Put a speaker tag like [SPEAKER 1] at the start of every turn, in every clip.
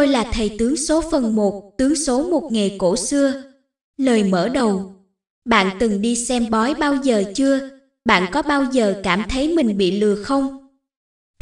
[SPEAKER 1] tôi là thầy tướng số phần 1, tướng số một nghề cổ xưa. Lời mở đầu Bạn từng đi xem bói bao giờ chưa? Bạn có bao giờ cảm thấy mình bị lừa không?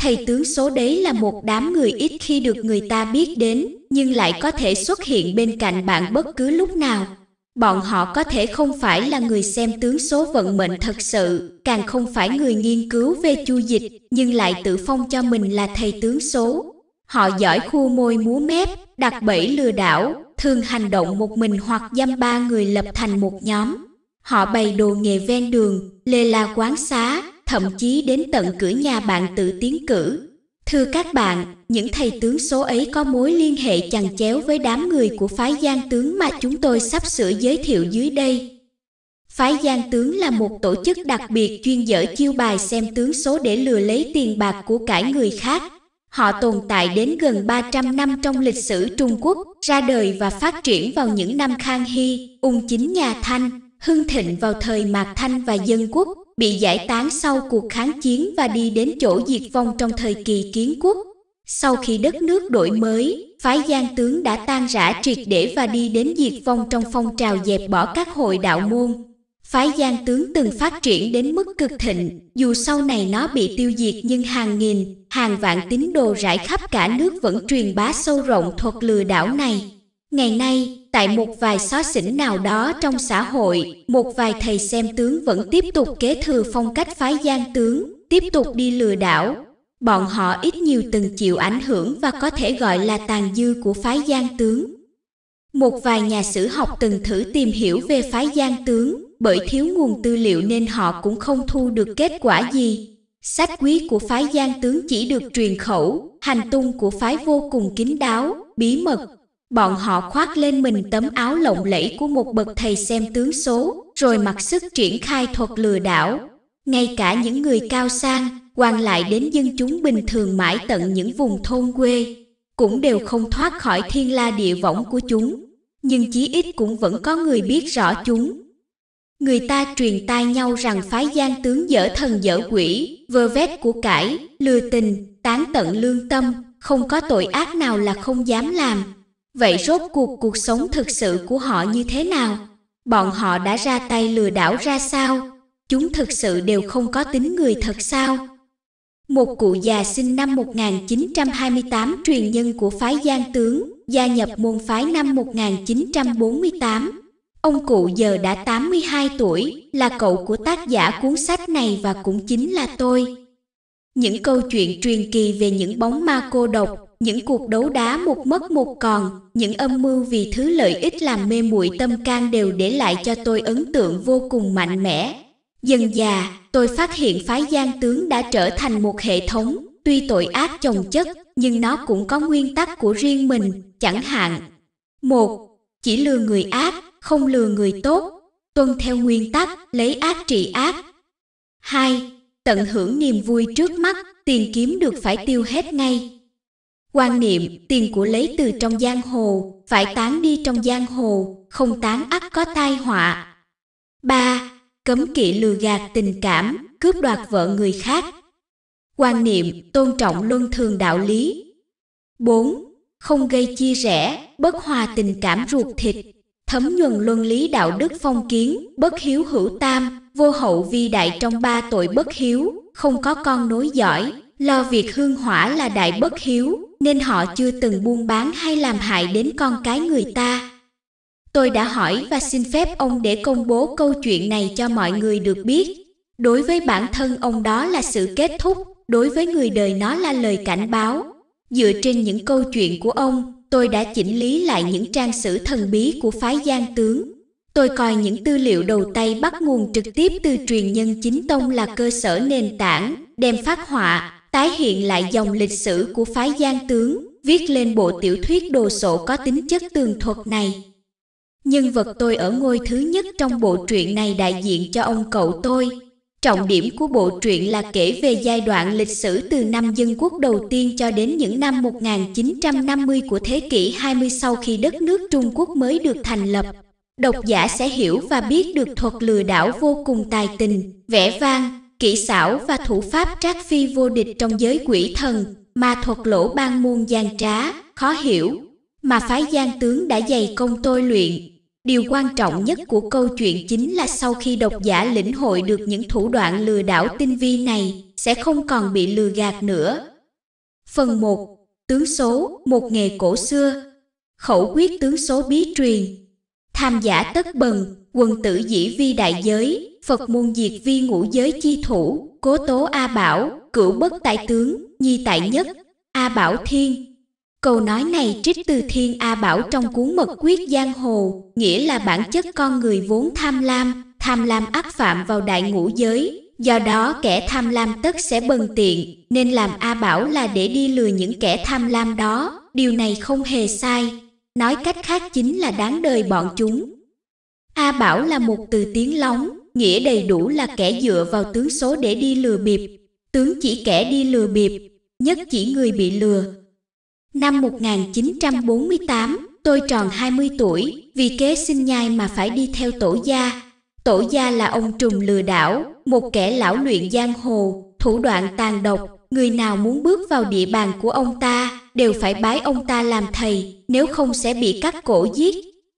[SPEAKER 1] Thầy tướng số đấy là một đám người ít khi được người ta biết đến, nhưng lại có thể xuất hiện bên cạnh bạn bất cứ lúc nào. Bọn họ có thể không phải là người xem tướng số vận mệnh thật sự, càng không phải người nghiên cứu về chu dịch, nhưng lại tự phong cho mình là thầy tướng số, Họ giỏi khu môi múa mép, đặt bẫy lừa đảo, thường hành động một mình hoặc dăm ba người lập thành một nhóm. Họ bày đồ nghề ven đường, lê la quán xá, thậm chí đến tận cửa nhà bạn tự tiến cử. Thưa các bạn, những thầy tướng số ấy có mối liên hệ chằng chéo với đám người của phái gian tướng mà chúng tôi sắp sửa giới thiệu dưới đây. Phái gian tướng là một tổ chức đặc biệt chuyên dở chiêu bài xem tướng số để lừa lấy tiền bạc của cải người khác. Họ tồn tại đến gần 300 năm trong lịch sử Trung Quốc, ra đời và phát triển vào những năm Khang Hy, Ung Chính nhà Thanh, hưng thịnh vào thời Mạc Thanh và Dân Quốc, bị giải tán sau cuộc kháng chiến và đi đến chỗ diệt vong trong thời kỳ kiến quốc. Sau khi đất nước đổi mới, phái giang tướng đã tan rã triệt để và đi đến diệt vong trong phong trào dẹp bỏ các hội đạo môn, Phái gian tướng từng phát triển đến mức cực thịnh, dù sau này nó bị tiêu diệt nhưng hàng nghìn, hàng vạn tín đồ rải khắp cả nước vẫn truyền bá sâu rộng thuật lừa đảo này. Ngày nay, tại một vài xó xỉnh nào đó trong xã hội, một vài thầy xem tướng vẫn tiếp tục kế thừa phong cách phái gian tướng, tiếp tục đi lừa đảo. Bọn họ ít nhiều từng chịu ảnh hưởng và có thể gọi là tàn dư của phái gian tướng. Một vài nhà sử học từng thử tìm hiểu về phái gian tướng, bởi thiếu nguồn tư liệu nên họ cũng không thu được kết quả gì. Sách quý của phái Giang tướng chỉ được truyền khẩu, hành tung của phái vô cùng kín đáo, bí mật. Bọn họ khoác lên mình tấm áo lộng lẫy của một bậc thầy xem tướng số, rồi mặc sức triển khai thuật lừa đảo. Ngay cả những người cao sang, quan lại đến dân chúng bình thường mãi tận những vùng thôn quê, cũng đều không thoát khỏi thiên la địa võng của chúng. Nhưng chí ít cũng vẫn có người biết rõ chúng, Người ta truyền tai nhau rằng phái gian tướng dở thần dở quỷ, vơ vét của cải, lừa tình, tán tận lương tâm, không có tội ác nào là không dám làm. Vậy rốt cuộc cuộc sống thực sự của họ như thế nào? Bọn họ đã ra tay lừa đảo ra sao? Chúng thực sự đều không có tính người thật sao? Một cụ già sinh năm 1928 truyền nhân của phái Giang Tướng, gia nhập môn phái năm 1948 Ông cụ giờ đã 82 tuổi, là cậu của tác giả cuốn sách này và cũng chính là tôi. Những câu chuyện truyền kỳ về những bóng ma cô độc, những cuộc đấu đá một mất một còn, những âm mưu vì thứ lợi ích làm mê muội tâm can đều để lại cho tôi ấn tượng vô cùng mạnh mẽ. Dần già, tôi phát hiện phái gian tướng đã trở thành một hệ thống, tuy tội ác chồng chất, nhưng nó cũng có nguyên tắc của riêng mình, chẳng hạn. một Chỉ lừa người ác không lừa người tốt, tuân theo nguyên tắc lấy ác trị ác. 2. Tận hưởng niềm vui trước mắt, tiền kiếm được phải tiêu hết ngay. Quan niệm tiền của lấy từ trong giang hồ, phải tán đi trong giang hồ, không tán ắt có tai họa. 3. Cấm kỵ lừa gạt tình cảm, cướp đoạt vợ người khác. Quan niệm tôn trọng luân thường đạo lý. 4. Không gây chia rẽ, bất hòa tình cảm ruột thịt, thấm nhuần luân lý đạo đức phong kiến, bất hiếu hữu tam, vô hậu vi đại trong ba tội bất hiếu, không có con nối giỏi, lo việc hương hỏa là đại bất hiếu, nên họ chưa từng buôn bán hay làm hại đến con cái người ta. Tôi đã hỏi và xin phép ông để công bố câu chuyện này cho mọi người được biết. Đối với bản thân ông đó là sự kết thúc, đối với người đời nó là lời cảnh báo. Dựa trên những câu chuyện của ông, tôi đã chỉnh lý lại những trang sử thần bí của phái Giang tướng. Tôi coi những tư liệu đầu tay bắt nguồn trực tiếp từ truyền nhân chính tông là cơ sở nền tảng, đem phát họa, tái hiện lại dòng lịch sử của phái Giang tướng, viết lên bộ tiểu thuyết đồ sộ có tính chất tường thuật này. Nhân vật tôi ở ngôi thứ nhất trong bộ truyện này đại diện cho ông cậu tôi, Trọng điểm của bộ truyện là kể về giai đoạn lịch sử từ năm dân quốc đầu tiên cho đến những năm 1950 của thế kỷ 20 sau khi đất nước Trung Quốc mới được thành lập. Độc giả sẽ hiểu và biết được thuật lừa đảo vô cùng tài tình, vẻ vang, kỹ xảo và thủ pháp trác phi vô địch trong giới quỷ thần, mà thuật lỗ ban muôn gian trá, khó hiểu, mà phái gian tướng đã dày công tôi luyện, Điều quan trọng nhất của câu chuyện chính là sau khi độc giả lĩnh hội được những thủ đoạn lừa đảo tinh vi này, sẽ không còn bị lừa gạt nữa. Phần 1. Tướng số, một nghề cổ xưa. Khẩu quyết tướng số bí truyền. Tham giả tất bần, quần tử dĩ vi đại giới, Phật môn diệt vi ngũ giới chi thủ, cố tố A Bảo, cửu bất tại tướng, nhi tại nhất, A Bảo Thiên, Câu nói này trích từ Thiên A Bảo trong cuốn Mật Quyết Giang Hồ, nghĩa là bản chất con người vốn tham lam, tham lam ác phạm vào đại ngũ giới, do đó kẻ tham lam tất sẽ bần tiện, nên làm A Bảo là để đi lừa những kẻ tham lam đó, điều này không hề sai. Nói cách khác chính là đáng đời bọn chúng. A Bảo là một từ tiếng lóng, nghĩa đầy đủ là kẻ dựa vào tướng số để đi lừa bịp. Tướng chỉ kẻ đi lừa bịp, nhất chỉ người bị lừa, Năm 1948, tôi tròn 20 tuổi, vì kế sinh nhai mà phải đi theo tổ gia. Tổ gia là ông trùng lừa đảo, một kẻ lão luyện giang hồ, thủ đoạn tàn độc. Người nào muốn bước vào địa bàn của ông ta đều phải bái ông ta làm thầy, nếu không sẽ bị cắt cổ giết.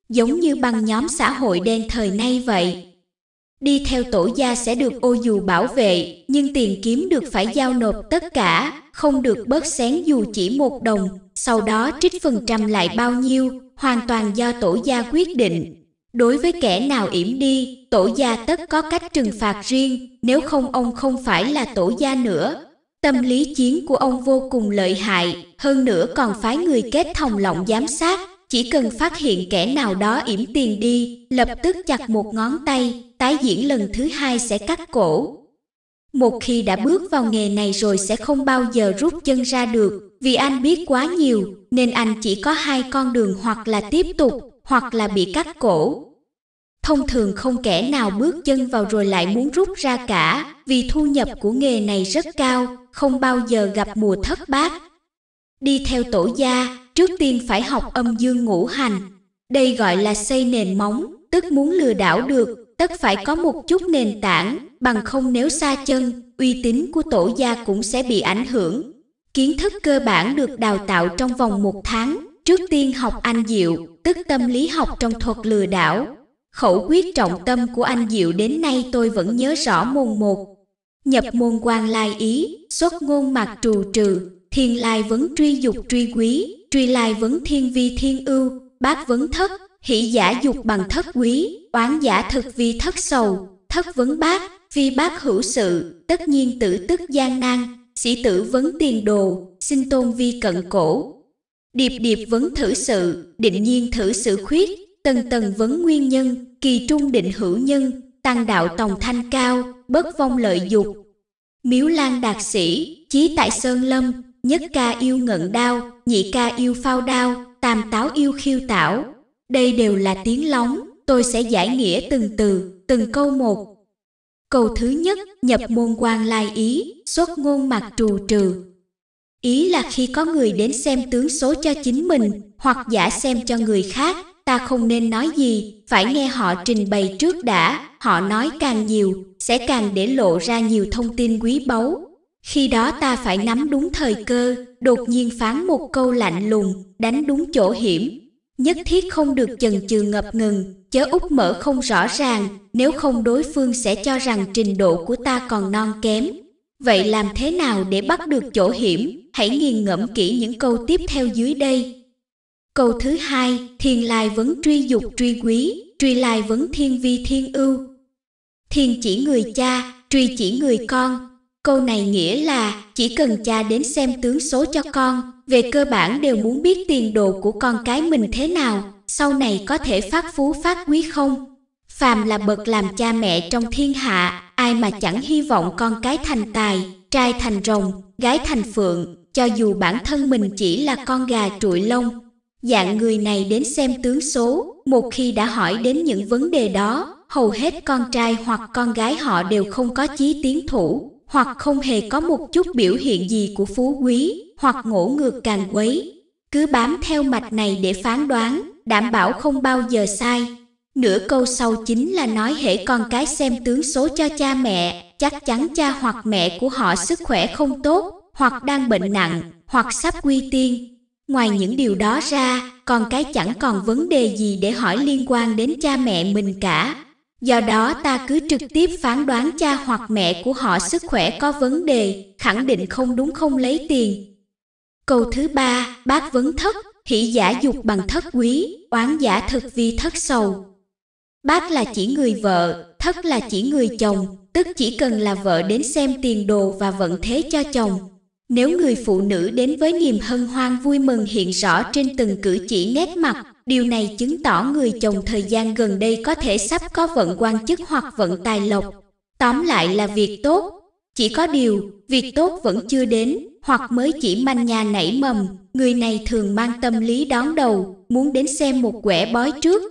[SPEAKER 1] Giống như băng nhóm xã hội đen thời nay vậy. Đi theo tổ gia sẽ được ô dù bảo vệ, nhưng tiền kiếm được phải giao nộp tất cả, không được bớt xén dù chỉ một đồng, sau đó trích phần trăm lại bao nhiêu, hoàn toàn do tổ gia quyết định. Đối với kẻ nào yểm đi, tổ gia tất có cách trừng phạt riêng, nếu không ông không phải là tổ gia nữa. Tâm lý chiến của ông vô cùng lợi hại, hơn nữa còn phái người kết thòng lọng giám sát, chỉ cần phát hiện kẻ nào đó yểm tiền đi, lập tức chặt một ngón tay, tái diễn lần thứ hai sẽ cắt cổ, một khi đã bước vào nghề này rồi sẽ không bao giờ rút chân ra được, vì anh biết quá nhiều, nên anh chỉ có hai con đường hoặc là tiếp tục, hoặc là bị cắt cổ. Thông thường không kẻ nào bước chân vào rồi lại muốn rút ra cả, vì thu nhập của nghề này rất cao, không bao giờ gặp mùa thất bát. Đi theo tổ gia, trước tiên phải học âm dương ngũ hành. Đây gọi là xây nền móng, tức muốn lừa đảo được, tất phải có một chút nền tảng, bằng không nếu xa chân, uy tín của tổ gia cũng sẽ bị ảnh hưởng. Kiến thức cơ bản được đào tạo trong vòng một tháng, trước tiên học anh Diệu, tức tâm lý học trong thuật lừa đảo. Khẩu quyết trọng tâm của anh Diệu đến nay tôi vẫn nhớ rõ môn một. Nhập môn quan lai ý, xuất ngôn mặc trù trừ, thiên lai vấn truy dục truy quý, truy lai vấn thiên vi thiên ưu, bác vấn thất, hỷ giả dục bằng thất quý, oán giả thực vi thất sầu, thất vấn bác, phi bác hữu sự, tất nhiên tử tức gian nan, sĩ tử vấn tiền đồ, xin tôn vi cận cổ. Điệp điệp vấn thử sự, định nhiên thử sự khuyết, tần tần vấn nguyên nhân, kỳ trung định hữu nhân, tăng đạo tòng thanh cao, bất vong lợi dục. Miếu lan đạt sĩ, chí tại sơn lâm, nhất ca yêu ngận đao, nhị ca yêu phao đao, tam táo yêu khiêu tảo, đây đều là tiếng lóng, tôi sẽ giải nghĩa từng từ, từng câu một. Câu thứ nhất, nhập môn quan lai ý, xuất ngôn mặt trù trừ. Ý là khi có người đến xem tướng số cho chính mình, hoặc giả xem cho người khác, ta không nên nói gì, phải nghe họ trình bày trước đã, họ nói càng nhiều, sẽ càng để lộ ra nhiều thông tin quý báu. Khi đó ta phải nắm đúng thời cơ, đột nhiên phán một câu lạnh lùng, đánh đúng chỗ hiểm, Nhất thiết không được chần chừ ngập ngừng, chớ úp mở không rõ ràng, nếu không đối phương sẽ cho rằng trình độ của ta còn non kém. Vậy làm thế nào để bắt được chỗ hiểm? Hãy nghiền ngẫm kỹ những câu tiếp theo dưới đây. Câu thứ hai, thiền lai vấn truy dục truy quý, truy lai vấn thiên vi thiên ưu. Thiền chỉ người cha, truy chỉ người con, Câu này nghĩa là chỉ cần cha đến xem tướng số cho con, về cơ bản đều muốn biết tiền đồ của con cái mình thế nào, sau này có thể phát phú phát quý không. Phàm là bậc làm cha mẹ trong thiên hạ, ai mà chẳng hy vọng con cái thành tài, trai thành rồng, gái thành phượng, cho dù bản thân mình chỉ là con gà trụi lông. Dạng người này đến xem tướng số, một khi đã hỏi đến những vấn đề đó, hầu hết con trai hoặc con gái họ đều không có chí tiến thủ, hoặc không hề có một chút biểu hiện gì của phú quý, hoặc ngỗ ngược càng quấy. Cứ bám theo mạch này để phán đoán, đảm bảo không bao giờ sai. Nửa câu sau chính là nói hễ con cái xem tướng số cho cha mẹ, chắc chắn cha hoặc mẹ của họ sức khỏe không tốt, hoặc đang bệnh nặng, hoặc sắp quy tiên. Ngoài những điều đó ra, con cái chẳng còn vấn đề gì để hỏi liên quan đến cha mẹ mình cả. Do đó ta cứ trực tiếp phán đoán cha hoặc mẹ của họ sức khỏe có vấn đề, khẳng định không đúng không lấy tiền. Câu thứ ba, bác vấn thất, hỷ giả dục bằng thất quý, oán giả thực vi thất sầu. Bác là chỉ người vợ, thất là chỉ người chồng, tức chỉ cần là vợ đến xem tiền đồ và vận thế cho chồng. Nếu người phụ nữ đến với niềm hân hoan vui mừng hiện rõ trên từng cử chỉ nét mặt, Điều này chứng tỏ người chồng thời gian gần đây có thể sắp có vận quan chức hoặc vận tài lộc. Tóm lại là việc tốt. Chỉ có điều, việc tốt vẫn chưa đến, hoặc mới chỉ manh nhà nảy mầm, người này thường mang tâm lý đón đầu, muốn đến xem một quẻ bói trước.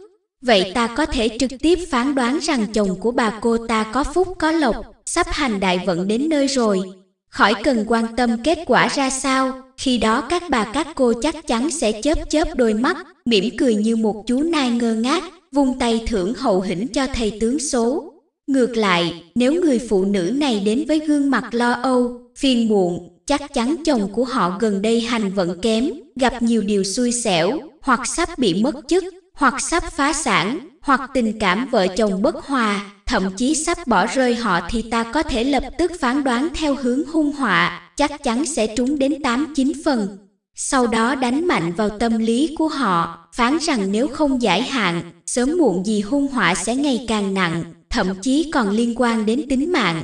[SPEAKER 1] Vậy ta có thể trực tiếp phán đoán rằng chồng của bà cô ta có phúc có lộc, sắp hành đại vận đến nơi rồi. Khỏi cần quan tâm kết quả ra sao, khi đó các bà các cô chắc chắn sẽ chớp chớp đôi mắt mỉm cười như một chú nai ngơ ngác vung tay thưởng hậu hĩnh cho thầy tướng số ngược lại nếu người phụ nữ này đến với gương mặt lo âu phiền muộn chắc chắn chồng của họ gần đây hành vận kém gặp nhiều điều xui xẻo hoặc sắp bị mất chức hoặc sắp phá sản hoặc tình cảm vợ chồng bất hòa thậm chí sắp bỏ rơi họ thì ta có thể lập tức phán đoán theo hướng hung họa, chắc chắn sẽ trúng đến 8-9 phần. Sau đó đánh mạnh vào tâm lý của họ, phán rằng nếu không giải hạn, sớm muộn gì hung họa sẽ ngày càng nặng, thậm chí còn liên quan đến tính mạng.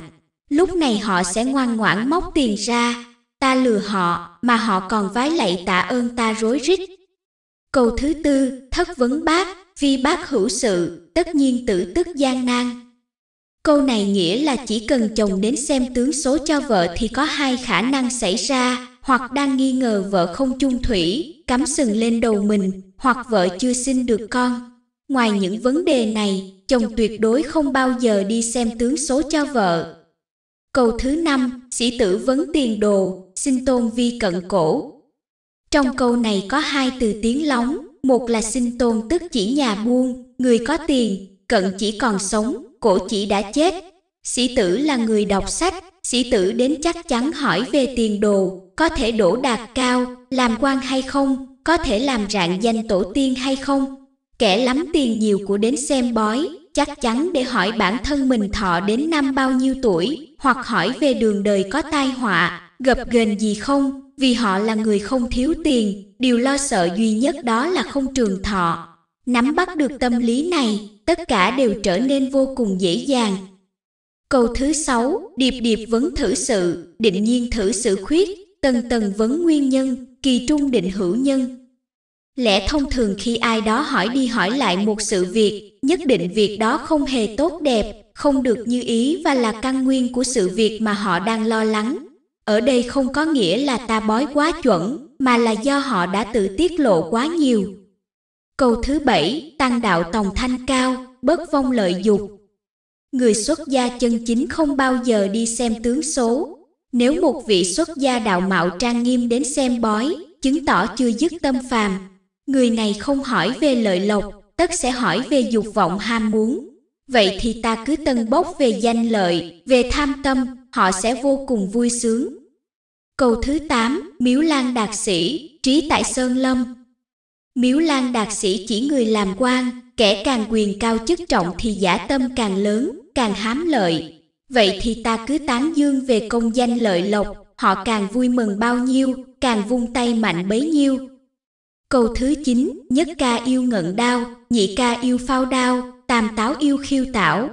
[SPEAKER 1] Lúc này họ sẽ ngoan ngoãn móc tiền ra, ta lừa họ, mà họ còn vái lạy tạ ơn ta rối rít. Câu thứ tư, thất vấn bác, vì bác hữu sự, tất nhiên tử tức gian nan, Câu này nghĩa là chỉ cần chồng đến xem tướng số cho vợ thì có hai khả năng xảy ra, hoặc đang nghi ngờ vợ không chung thủy, cắm sừng lên đầu mình, hoặc vợ chưa sinh được con. Ngoài những vấn đề này, chồng tuyệt đối không bao giờ đi xem tướng số cho vợ. Câu thứ năm, sĩ tử vấn tiền đồ, xin tôn vi cận cổ. Trong câu này có hai từ tiếng lóng, một là xin tôn tức chỉ nhà buôn, người có tiền, cận chỉ còn sống, cổ chỉ đã chết. Sĩ tử là người đọc sách, sĩ tử đến chắc chắn hỏi về tiền đồ, có thể đổ đạt cao, làm quan hay không, có thể làm rạng danh tổ tiên hay không. Kẻ lắm tiền nhiều của đến xem bói, chắc chắn để hỏi bản thân mình thọ đến năm bao nhiêu tuổi, hoặc hỏi về đường đời có tai họa, gập ghềnh gì không, vì họ là người không thiếu tiền, điều lo sợ duy nhất đó là không trường thọ. Nắm bắt được tâm lý này, tất cả đều trở nên vô cùng dễ dàng. Câu thứ sáu điệp điệp vấn thử sự, định nhiên thử sự khuyết, tầng tầng vấn nguyên nhân, kỳ trung định hữu nhân. Lẽ thông thường khi ai đó hỏi đi hỏi lại một sự việc, nhất định việc đó không hề tốt đẹp, không được như ý và là căn nguyên của sự việc mà họ đang lo lắng. Ở đây không có nghĩa là ta bói quá chuẩn, mà là do họ đã tự tiết lộ quá nhiều, Câu thứ bảy, tăng đạo tòng thanh cao, bất vong lợi dục. Người xuất gia chân chính không bao giờ đi xem tướng số. Nếu một vị xuất gia đạo mạo trang nghiêm đến xem bói, chứng tỏ chưa dứt tâm phàm, người này không hỏi về lợi lộc, tất sẽ hỏi về dục vọng ham muốn. Vậy thì ta cứ tân bốc về danh lợi, về tham tâm, họ sẽ vô cùng vui sướng. Câu thứ 8, Miếu Lan Đạt Sĩ, Trí Tại Sơn Lâm Miếu Lan đạt sĩ chỉ người làm quan, kẻ càng quyền cao chức trọng thì giả tâm càng lớn, càng hám lợi. Vậy thì ta cứ tán dương về công danh lợi lộc, họ càng vui mừng bao nhiêu, càng vung tay mạnh bấy nhiêu. Câu thứ chín nhất ca yêu ngận đao, nhị ca yêu phao đao, tam táo yêu khiêu tảo.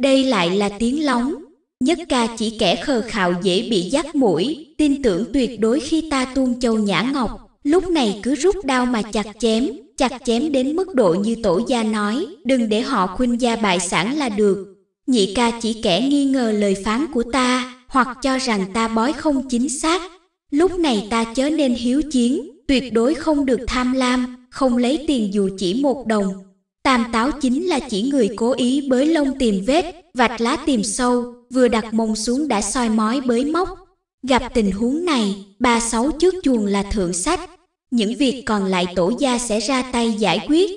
[SPEAKER 1] Đây lại là tiếng lóng. Nhất ca chỉ kẻ khờ khạo dễ bị dắt mũi, tin tưởng tuyệt đối khi ta tuôn châu nhã ngọc, lúc này cứ rút đao mà chặt chém, chặt chém đến mức độ như tổ gia nói, đừng để họ khuynh gia bại sản là được. Nhị ca chỉ kẻ nghi ngờ lời phán của ta, hoặc cho rằng ta bói không chính xác. Lúc này ta chớ nên hiếu chiến, tuyệt đối không được tham lam, không lấy tiền dù chỉ một đồng. Tam táo chính là chỉ người cố ý bới lông tìm vết, vạch lá tìm sâu, vừa đặt mông xuống đã soi mói bới móc, Gặp tình huống này, ba sáu trước chuồng là thượng sách, những việc còn lại tổ gia sẽ ra tay giải quyết.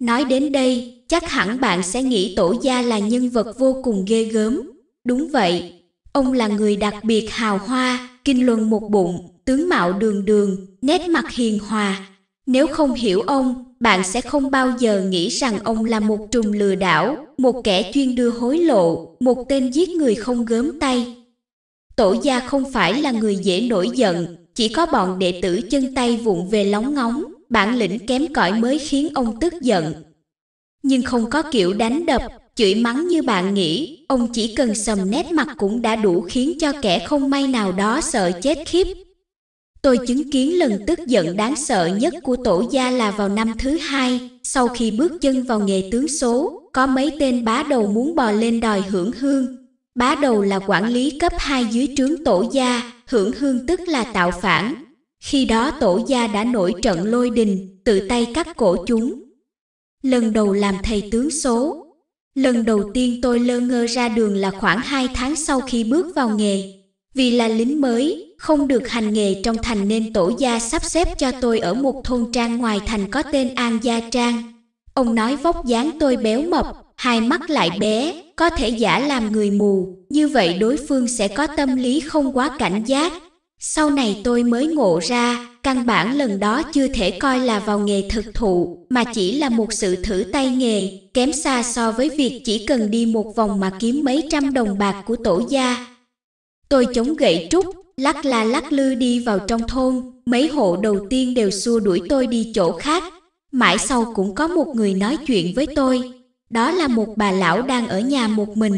[SPEAKER 1] Nói đến đây, chắc hẳn bạn sẽ nghĩ tổ gia là nhân vật vô cùng ghê gớm. Đúng vậy, ông là người đặc biệt hào hoa, kinh luân một bụng, tướng mạo đường đường, nét mặt hiền hòa. Nếu không hiểu ông, bạn sẽ không bao giờ nghĩ rằng ông là một trùng lừa đảo, một kẻ chuyên đưa hối lộ, một tên giết người không gớm tay, tổ gia không phải là người dễ nổi giận, chỉ có bọn đệ tử chân tay vụng về lóng ngóng, bản lĩnh kém cỏi mới khiến ông tức giận. Nhưng không có kiểu đánh đập, chửi mắng như bạn nghĩ, ông chỉ cần sầm nét mặt cũng đã đủ khiến cho kẻ không may nào đó sợ chết khiếp. Tôi chứng kiến lần tức giận đáng sợ nhất của tổ gia là vào năm thứ hai, sau khi bước chân vào nghề tướng số, có mấy tên bá đầu muốn bò lên đòi hưởng hương, Bá đầu là quản lý cấp 2 dưới trướng tổ gia, hưởng hương tức là tạo phản. Khi đó tổ gia đã nổi trận lôi đình, tự tay cắt cổ chúng. Lần đầu làm thầy tướng số. Lần đầu tiên tôi lơ ngơ ra đường là khoảng 2 tháng sau khi bước vào nghề. Vì là lính mới, không được hành nghề trong thành nên tổ gia sắp xếp cho tôi ở một thôn trang ngoài thành có tên An Gia Trang. Ông nói vóc dáng tôi béo mập, hai mắt lại bé, có thể giả làm người mù, như vậy đối phương sẽ có tâm lý không quá cảnh giác. Sau này tôi mới ngộ ra, căn bản lần đó chưa thể coi là vào nghề thực thụ, mà chỉ là một sự thử tay nghề, kém xa so với việc chỉ cần đi một vòng mà kiếm mấy trăm đồng bạc của tổ gia. Tôi chống gậy trúc, lắc la lắc lư đi vào trong thôn, mấy hộ đầu tiên đều xua đuổi tôi đi chỗ khác. Mãi sau cũng có một người nói chuyện với tôi, đó là một bà lão đang ở nhà một mình.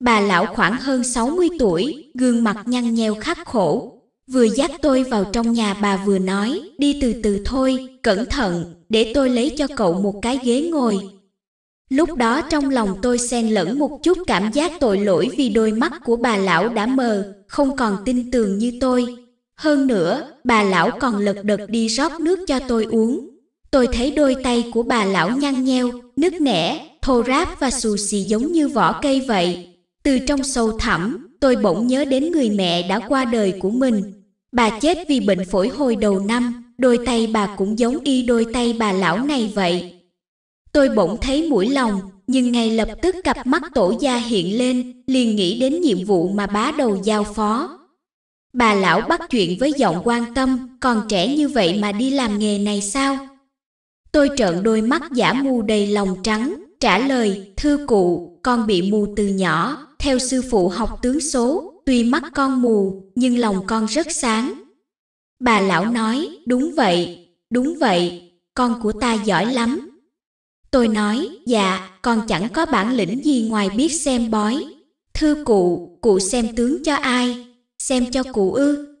[SPEAKER 1] Bà lão khoảng hơn 60 tuổi, gương mặt nhăn nheo khắc khổ. Vừa dắt tôi vào trong nhà bà vừa nói, đi từ từ thôi, cẩn thận, để tôi lấy cho cậu một cái ghế ngồi. Lúc đó trong lòng tôi xen lẫn một chút cảm giác tội lỗi vì đôi mắt của bà lão đã mờ, không còn tin tưởng như tôi. Hơn nữa, bà lão còn lật đật đi rót nước cho tôi uống. Tôi thấy đôi tay của bà lão nhăn nheo, nứt nẻ, thô ráp và xù xì giống như vỏ cây vậy. Từ trong sâu thẳm, tôi bỗng nhớ đến người mẹ đã qua đời của mình. Bà chết vì bệnh phổi hồi đầu năm, đôi tay bà cũng giống y đôi tay bà lão này vậy. Tôi bỗng thấy mũi lòng, nhưng ngay lập tức cặp mắt tổ gia hiện lên, liền nghĩ đến nhiệm vụ mà bá đầu giao phó. Bà lão bắt chuyện với giọng quan tâm, còn trẻ như vậy mà đi làm nghề này sao? Tôi trợn đôi mắt giả mù đầy lòng trắng, trả lời thưa cụ con bị mù từ nhỏ theo sư phụ học tướng số tuy mắt con mù nhưng lòng con rất sáng bà lão nói đúng vậy đúng vậy con của ta giỏi lắm tôi nói dạ con chẳng có bản lĩnh gì ngoài biết xem bói thưa cụ cụ xem tướng cho ai xem cho cụ ư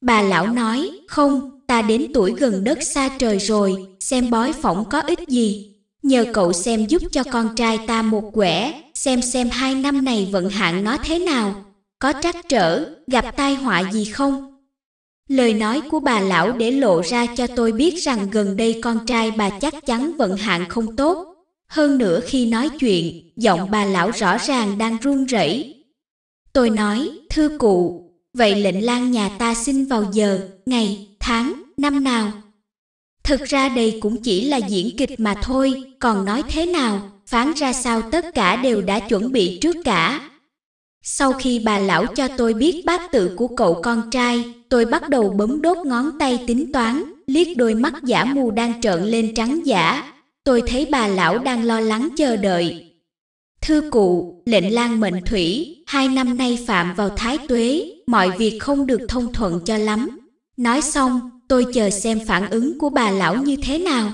[SPEAKER 1] bà lão nói không ta đến tuổi gần đất xa trời rồi xem bói phỏng có ích gì Nhờ cậu xem giúp cho con trai ta một quẻ, xem xem hai năm này vận hạn nó thế nào, có trắc trở, gặp tai họa gì không? Lời nói của bà lão để lộ ra cho tôi biết rằng gần đây con trai bà chắc chắn vận hạn không tốt. Hơn nữa khi nói chuyện, giọng bà lão rõ ràng đang run rẩy. Tôi nói, thưa cụ, vậy lệnh lan nhà ta xin vào giờ, ngày, tháng, năm nào? Thực ra đây cũng chỉ là diễn kịch mà thôi, còn nói thế nào, phán ra sao tất cả đều đã chuẩn bị trước cả. Sau khi bà lão cho tôi biết bát tự của cậu con trai, tôi bắt đầu bấm đốt ngón tay tính toán, liếc đôi mắt giả mù đang trợn lên trắng giả. Tôi thấy bà lão đang lo lắng chờ đợi. Thưa cụ, lệnh lan mệnh thủy, hai năm nay phạm vào thái tuế, mọi việc không được thông thuận cho lắm. Nói xong, tôi chờ xem phản ứng của bà lão như thế nào.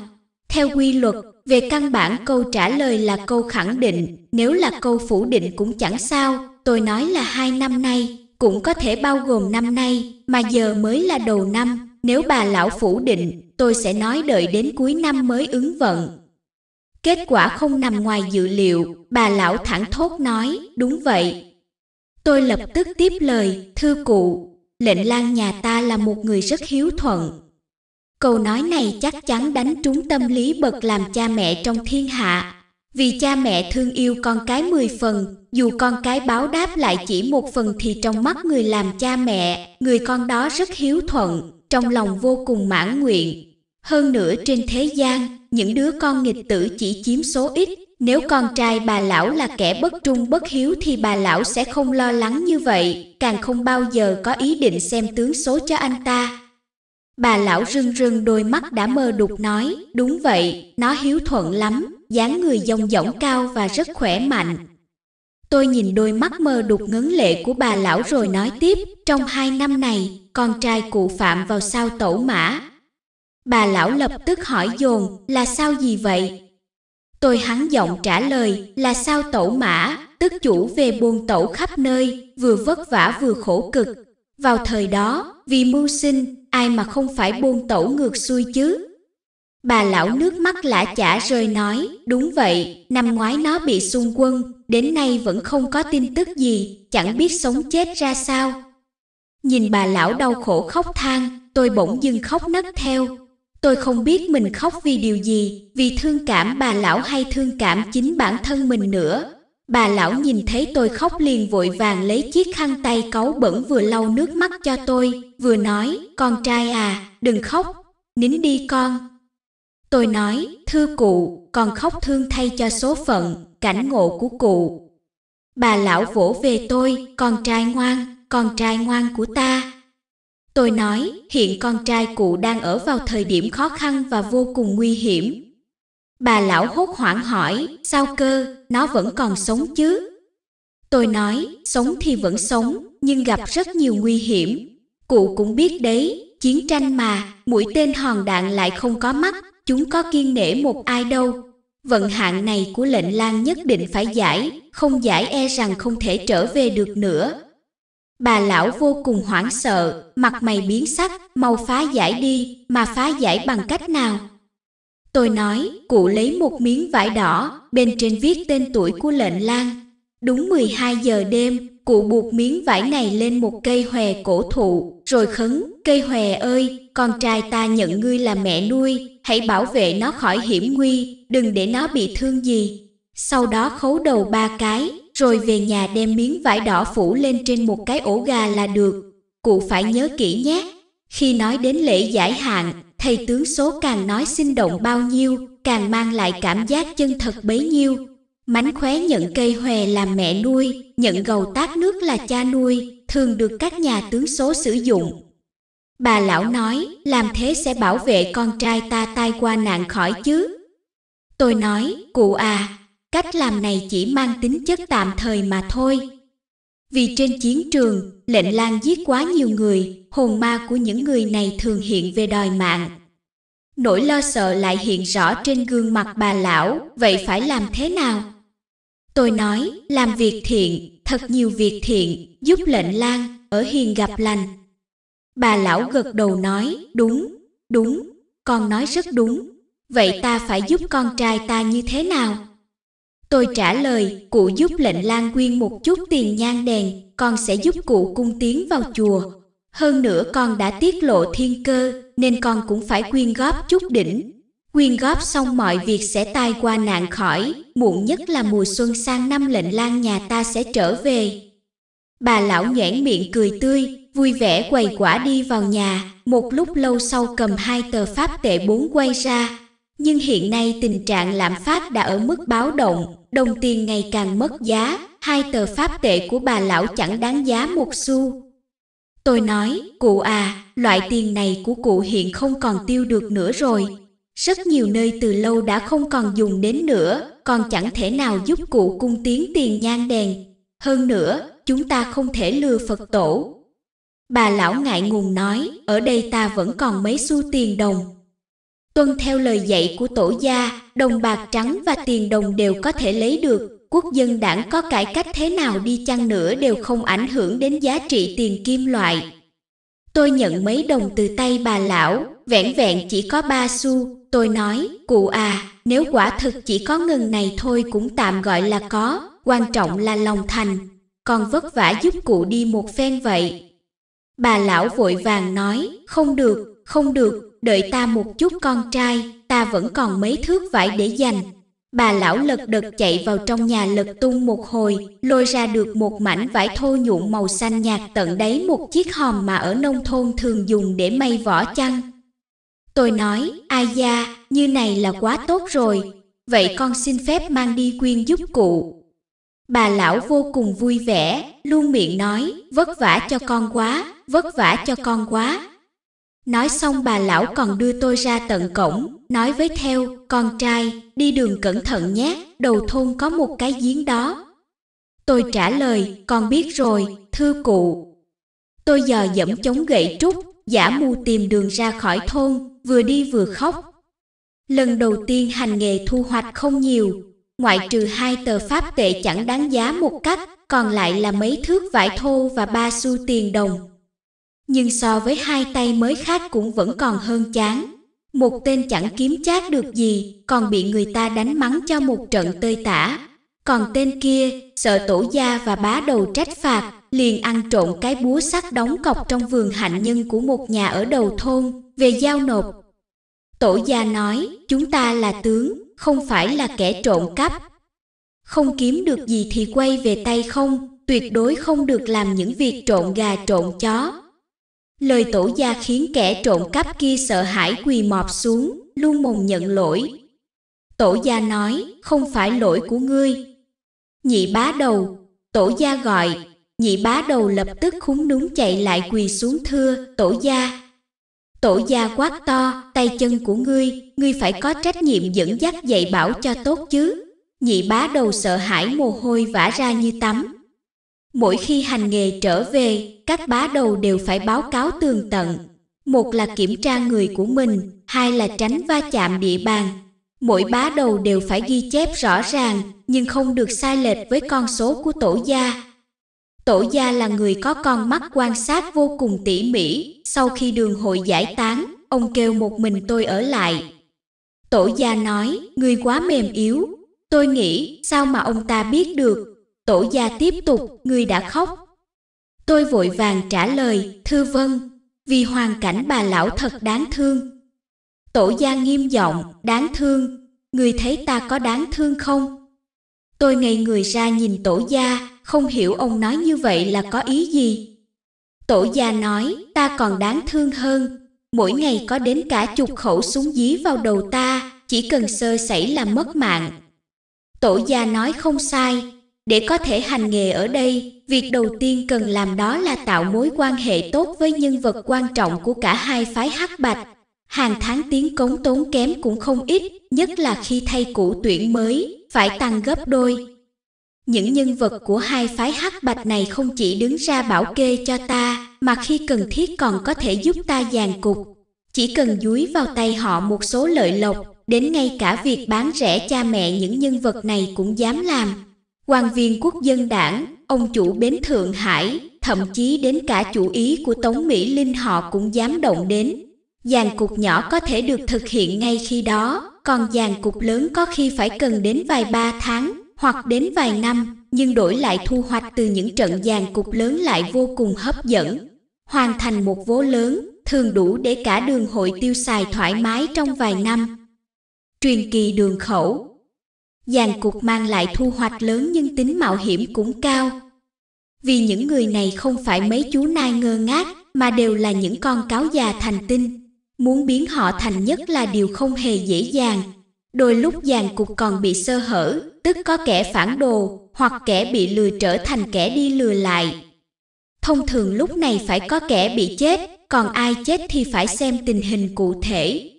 [SPEAKER 1] Theo quy luật, về căn bản câu trả lời là câu khẳng định, nếu là câu phủ định cũng chẳng sao, tôi nói là hai năm nay, cũng có thể bao gồm năm nay, mà giờ mới là đầu năm, nếu bà lão phủ định, tôi sẽ nói đợi đến cuối năm mới ứng vận. Kết quả không nằm ngoài dự liệu, bà lão thẳng thốt nói, đúng vậy. Tôi lập tức tiếp lời, thưa cụ, lệnh Lang nhà ta là một người rất hiếu thuận. Câu nói này chắc chắn đánh trúng tâm lý bậc làm cha mẹ trong thiên hạ. Vì cha mẹ thương yêu con cái mười phần, dù con cái báo đáp lại chỉ một phần thì trong mắt người làm cha mẹ, người con đó rất hiếu thuận, trong lòng vô cùng mãn nguyện. Hơn nữa trên thế gian, những đứa con nghịch tử chỉ chiếm số ít, nếu con trai bà lão là kẻ bất trung bất hiếu thì bà lão sẽ không lo lắng như vậy, càng không bao giờ có ý định xem tướng số cho anh ta. Bà lão rưng rưng đôi mắt đã mơ đục nói, đúng vậy, nó hiếu thuận lắm, dáng người dông dỏng cao và rất khỏe mạnh. Tôi nhìn đôi mắt mơ đục ngấn lệ của bà lão rồi nói tiếp, trong hai năm này, con trai cụ phạm vào sao tẩu mã. Bà lão lập tức hỏi dồn, là sao gì vậy, Tôi hắn giọng trả lời là sao tổ mã, tức chủ về buôn tổ khắp nơi, vừa vất vả vừa khổ cực. Vào thời đó, vì mưu sinh, ai mà không phải buôn tổ ngược xuôi chứ? Bà lão nước mắt lã chả rơi nói, đúng vậy, năm ngoái nó bị xung quân, đến nay vẫn không có tin tức gì, chẳng biết sống chết ra sao. Nhìn bà lão đau khổ khóc than, tôi bỗng dưng khóc nấc theo, Tôi không biết mình khóc vì điều gì, vì thương cảm bà lão hay thương cảm chính bản thân mình nữa. Bà lão nhìn thấy tôi khóc liền vội vàng lấy chiếc khăn tay cáu bẩn vừa lau nước mắt cho tôi, vừa nói, con trai à, đừng khóc, nín đi con. Tôi nói, thưa cụ, con khóc thương thay cho số phận, cảnh ngộ của cụ. Bà lão vỗ về tôi, con trai ngoan, con trai ngoan của ta, Tôi nói, hiện con trai cụ đang ở vào thời điểm khó khăn và vô cùng nguy hiểm. Bà lão hốt hoảng hỏi, sao cơ, nó vẫn còn sống chứ? Tôi nói, sống thì vẫn sống, nhưng gặp rất nhiều nguy hiểm. Cụ cũng biết đấy, chiến tranh mà, mũi tên hòn đạn lại không có mắt, chúng có kiên nể một ai đâu. Vận hạn này của lệnh lan nhất định phải giải, không giải e rằng không thể trở về được nữa. Bà lão vô cùng hoảng sợ, mặt mày biến sắc, mau phá giải đi, mà phá giải bằng cách nào? Tôi nói, cụ lấy một miếng vải đỏ, bên trên viết tên tuổi của lệnh lang. Đúng 12 giờ đêm, cụ buộc miếng vải này lên một cây hòe cổ thụ, rồi khấn, cây hòe ơi, con trai ta nhận ngươi là mẹ nuôi, hãy bảo vệ nó khỏi hiểm nguy, đừng để nó bị thương gì. Sau đó khấu đầu ba cái, rồi về nhà đem miếng vải đỏ phủ lên trên một cái ổ gà là được. Cụ phải nhớ kỹ nhé. Khi nói đến lễ giải hạn, thầy tướng số càng nói sinh động bao nhiêu, càng mang lại cảm giác chân thật bấy nhiêu. Mánh khóe nhận cây hòe là mẹ nuôi, nhận gầu tát nước là cha nuôi, thường được các nhà tướng số sử dụng. Bà lão nói, làm thế sẽ bảo vệ con trai ta tai qua nạn khỏi chứ. Tôi nói, cụ à, cách làm này chỉ mang tính chất tạm thời mà thôi. Vì trên chiến trường, lệnh lan giết quá nhiều người, hồn ma của những người này thường hiện về đòi mạng. Nỗi lo sợ lại hiện rõ trên gương mặt bà lão, vậy phải làm thế nào? Tôi nói, làm việc thiện, thật nhiều việc thiện, giúp lệnh lan, ở hiền gặp lành. Bà lão gật đầu nói, đúng, đúng, con nói rất đúng. Vậy ta phải giúp con trai ta như thế nào? Tôi trả lời, cụ giúp lệnh Lan Quyên một chút tiền nhang đèn, con sẽ giúp cụ cung tiến vào chùa. Hơn nữa con đã tiết lộ thiên cơ, nên con cũng phải quyên góp chút đỉnh. Quyên góp xong mọi việc sẽ tai qua nạn khỏi, muộn nhất là mùa xuân sang năm lệnh lan nhà ta sẽ trở về. Bà lão nhoẻn miệng cười tươi, vui vẻ quầy quả đi vào nhà, một lúc lâu sau cầm hai tờ pháp tệ bốn quay ra, nhưng hiện nay tình trạng lạm phát đã ở mức báo động, đồng tiền ngày càng mất giá, hai tờ pháp tệ của bà lão chẳng đáng giá một xu. Tôi nói, cụ à, loại tiền này của cụ hiện không còn tiêu được nữa rồi. Rất nhiều nơi từ lâu đã không còn dùng đến nữa, còn chẳng thể nào giúp cụ cung tiến tiền nhan đèn. Hơn nữa, chúng ta không thể lừa Phật tổ. Bà lão ngại ngùng nói, ở đây ta vẫn còn mấy xu tiền đồng, tuân theo lời dạy của tổ gia, đồng bạc trắng và tiền đồng đều có thể lấy được. Quốc dân đảng có cải cách thế nào đi chăng nữa đều không ảnh hưởng đến giá trị tiền kim loại. Tôi nhận mấy đồng từ tay bà lão, vẹn vẹn chỉ có ba xu, tôi nói, cụ à, nếu quả thực chỉ có ngân này thôi cũng tạm gọi là có, quan trọng là lòng thành, còn vất vả giúp cụ đi một phen vậy. Bà lão vội vàng nói, không được, không được, đợi ta một chút con trai, ta vẫn còn mấy thước vải để dành. Bà lão lật đật chạy vào trong nhà lật tung một hồi, lôi ra được một mảnh vải thô nhuộm màu xanh nhạt tận đáy một chiếc hòm mà ở nông thôn thường dùng để may vỏ chăn. Tôi nói, ai da, như này là quá tốt rồi, vậy con xin phép mang đi quyên giúp cụ. Bà lão vô cùng vui vẻ, luôn miệng nói, vất vả cho con quá, vất vả cho con quá, Nói xong bà lão còn đưa tôi ra tận cổng, nói với theo, con trai, đi đường cẩn thận nhé, đầu thôn có một cái giếng đó. Tôi trả lời, con biết rồi, thưa cụ. Tôi giờ dẫm chống gậy trúc, giả mù tìm đường ra khỏi thôn, vừa đi vừa khóc. Lần đầu tiên hành nghề thu hoạch không nhiều, ngoại trừ hai tờ pháp tệ chẳng đáng giá một cách, còn lại là mấy thước vải thô và ba xu tiền đồng nhưng so với hai tay mới khác cũng vẫn còn hơn chán. Một tên chẳng kiếm chát được gì, còn bị người ta đánh mắng cho một trận tơi tả. Còn tên kia, sợ tổ gia và bá đầu trách phạt, liền ăn trộn cái búa sắt đóng cọc trong vườn hạnh nhân của một nhà ở đầu thôn, về giao nộp. Tổ gia nói, chúng ta là tướng, không phải là kẻ trộm cắp. Không kiếm được gì thì quay về tay không, tuyệt đối không được làm những việc trộn gà trộn chó, Lời tổ gia khiến kẻ trộm cắp kia sợ hãi quỳ mọp xuống, luôn mồm nhận lỗi. Tổ gia nói, không phải lỗi của ngươi. Nhị bá đầu, tổ gia gọi, nhị bá đầu lập tức khúng núm chạy lại quỳ xuống thưa, tổ gia. Tổ gia quát to, tay chân của ngươi, ngươi phải có trách nhiệm dẫn dắt dạy bảo cho tốt chứ. Nhị bá đầu sợ hãi mồ hôi vã ra như tắm, Mỗi khi hành nghề trở về, các bá đầu đều phải báo cáo tường tận. Một là kiểm tra người của mình, hai là tránh va chạm địa bàn. Mỗi bá đầu đều phải ghi chép rõ ràng, nhưng không được sai lệch với con số của tổ gia. Tổ gia là người có con mắt quan sát vô cùng tỉ mỉ, sau khi đường hội giải tán, ông kêu một mình tôi ở lại. Tổ gia nói, người quá mềm yếu. Tôi nghĩ, sao mà ông ta biết được, Tổ gia tiếp tục, người đã khóc. Tôi vội vàng trả lời, thư vâng, vì hoàn cảnh bà lão thật đáng thương. Tổ gia nghiêm giọng, đáng thương, người thấy ta có đáng thương không? Tôi ngây người ra nhìn tổ gia, không hiểu ông nói như vậy là có ý gì. Tổ gia nói, ta còn đáng thương hơn, mỗi ngày có đến cả chục khẩu súng dí vào đầu ta, chỉ cần sơ sẩy là mất mạng. Tổ gia nói không sai, để có thể hành nghề ở đây việc đầu tiên cần làm đó là tạo mối quan hệ tốt với nhân vật quan trọng của cả hai phái hắc bạch hàng tháng tiếng cống tốn kém cũng không ít nhất là khi thay cũ tuyển mới phải tăng gấp đôi những nhân vật của hai phái hắc bạch này không chỉ đứng ra bảo kê cho ta mà khi cần thiết còn có thể giúp ta dàn cục chỉ cần dúi vào tay họ một số lợi lộc đến ngay cả việc bán rẻ cha mẹ những nhân vật này cũng dám làm quan viên quốc dân đảng, ông chủ bến Thượng Hải, thậm chí đến cả chủ ý của Tống Mỹ Linh họ cũng dám động đến. Giàn cục nhỏ có thể được thực hiện ngay khi đó, còn giàn cục lớn có khi phải cần đến vài ba tháng, hoặc đến vài năm, nhưng đổi lại thu hoạch từ những trận giàn cục lớn lại vô cùng hấp dẫn. Hoàn thành một vố lớn, thường đủ để cả đường hội tiêu xài thoải mái trong vài năm. Truyền kỳ đường khẩu dàn cuộc mang lại thu hoạch lớn nhưng tính mạo hiểm cũng cao. Vì những người này không phải mấy chú nai ngơ ngác, mà đều là những con cáo già thành tinh. Muốn biến họ thành nhất là điều không hề dễ dàng. Đôi lúc dàn cục còn bị sơ hở, tức có kẻ phản đồ, hoặc kẻ bị lừa trở thành kẻ đi lừa lại. Thông thường lúc này phải có kẻ bị chết, còn ai chết thì phải xem tình hình cụ thể,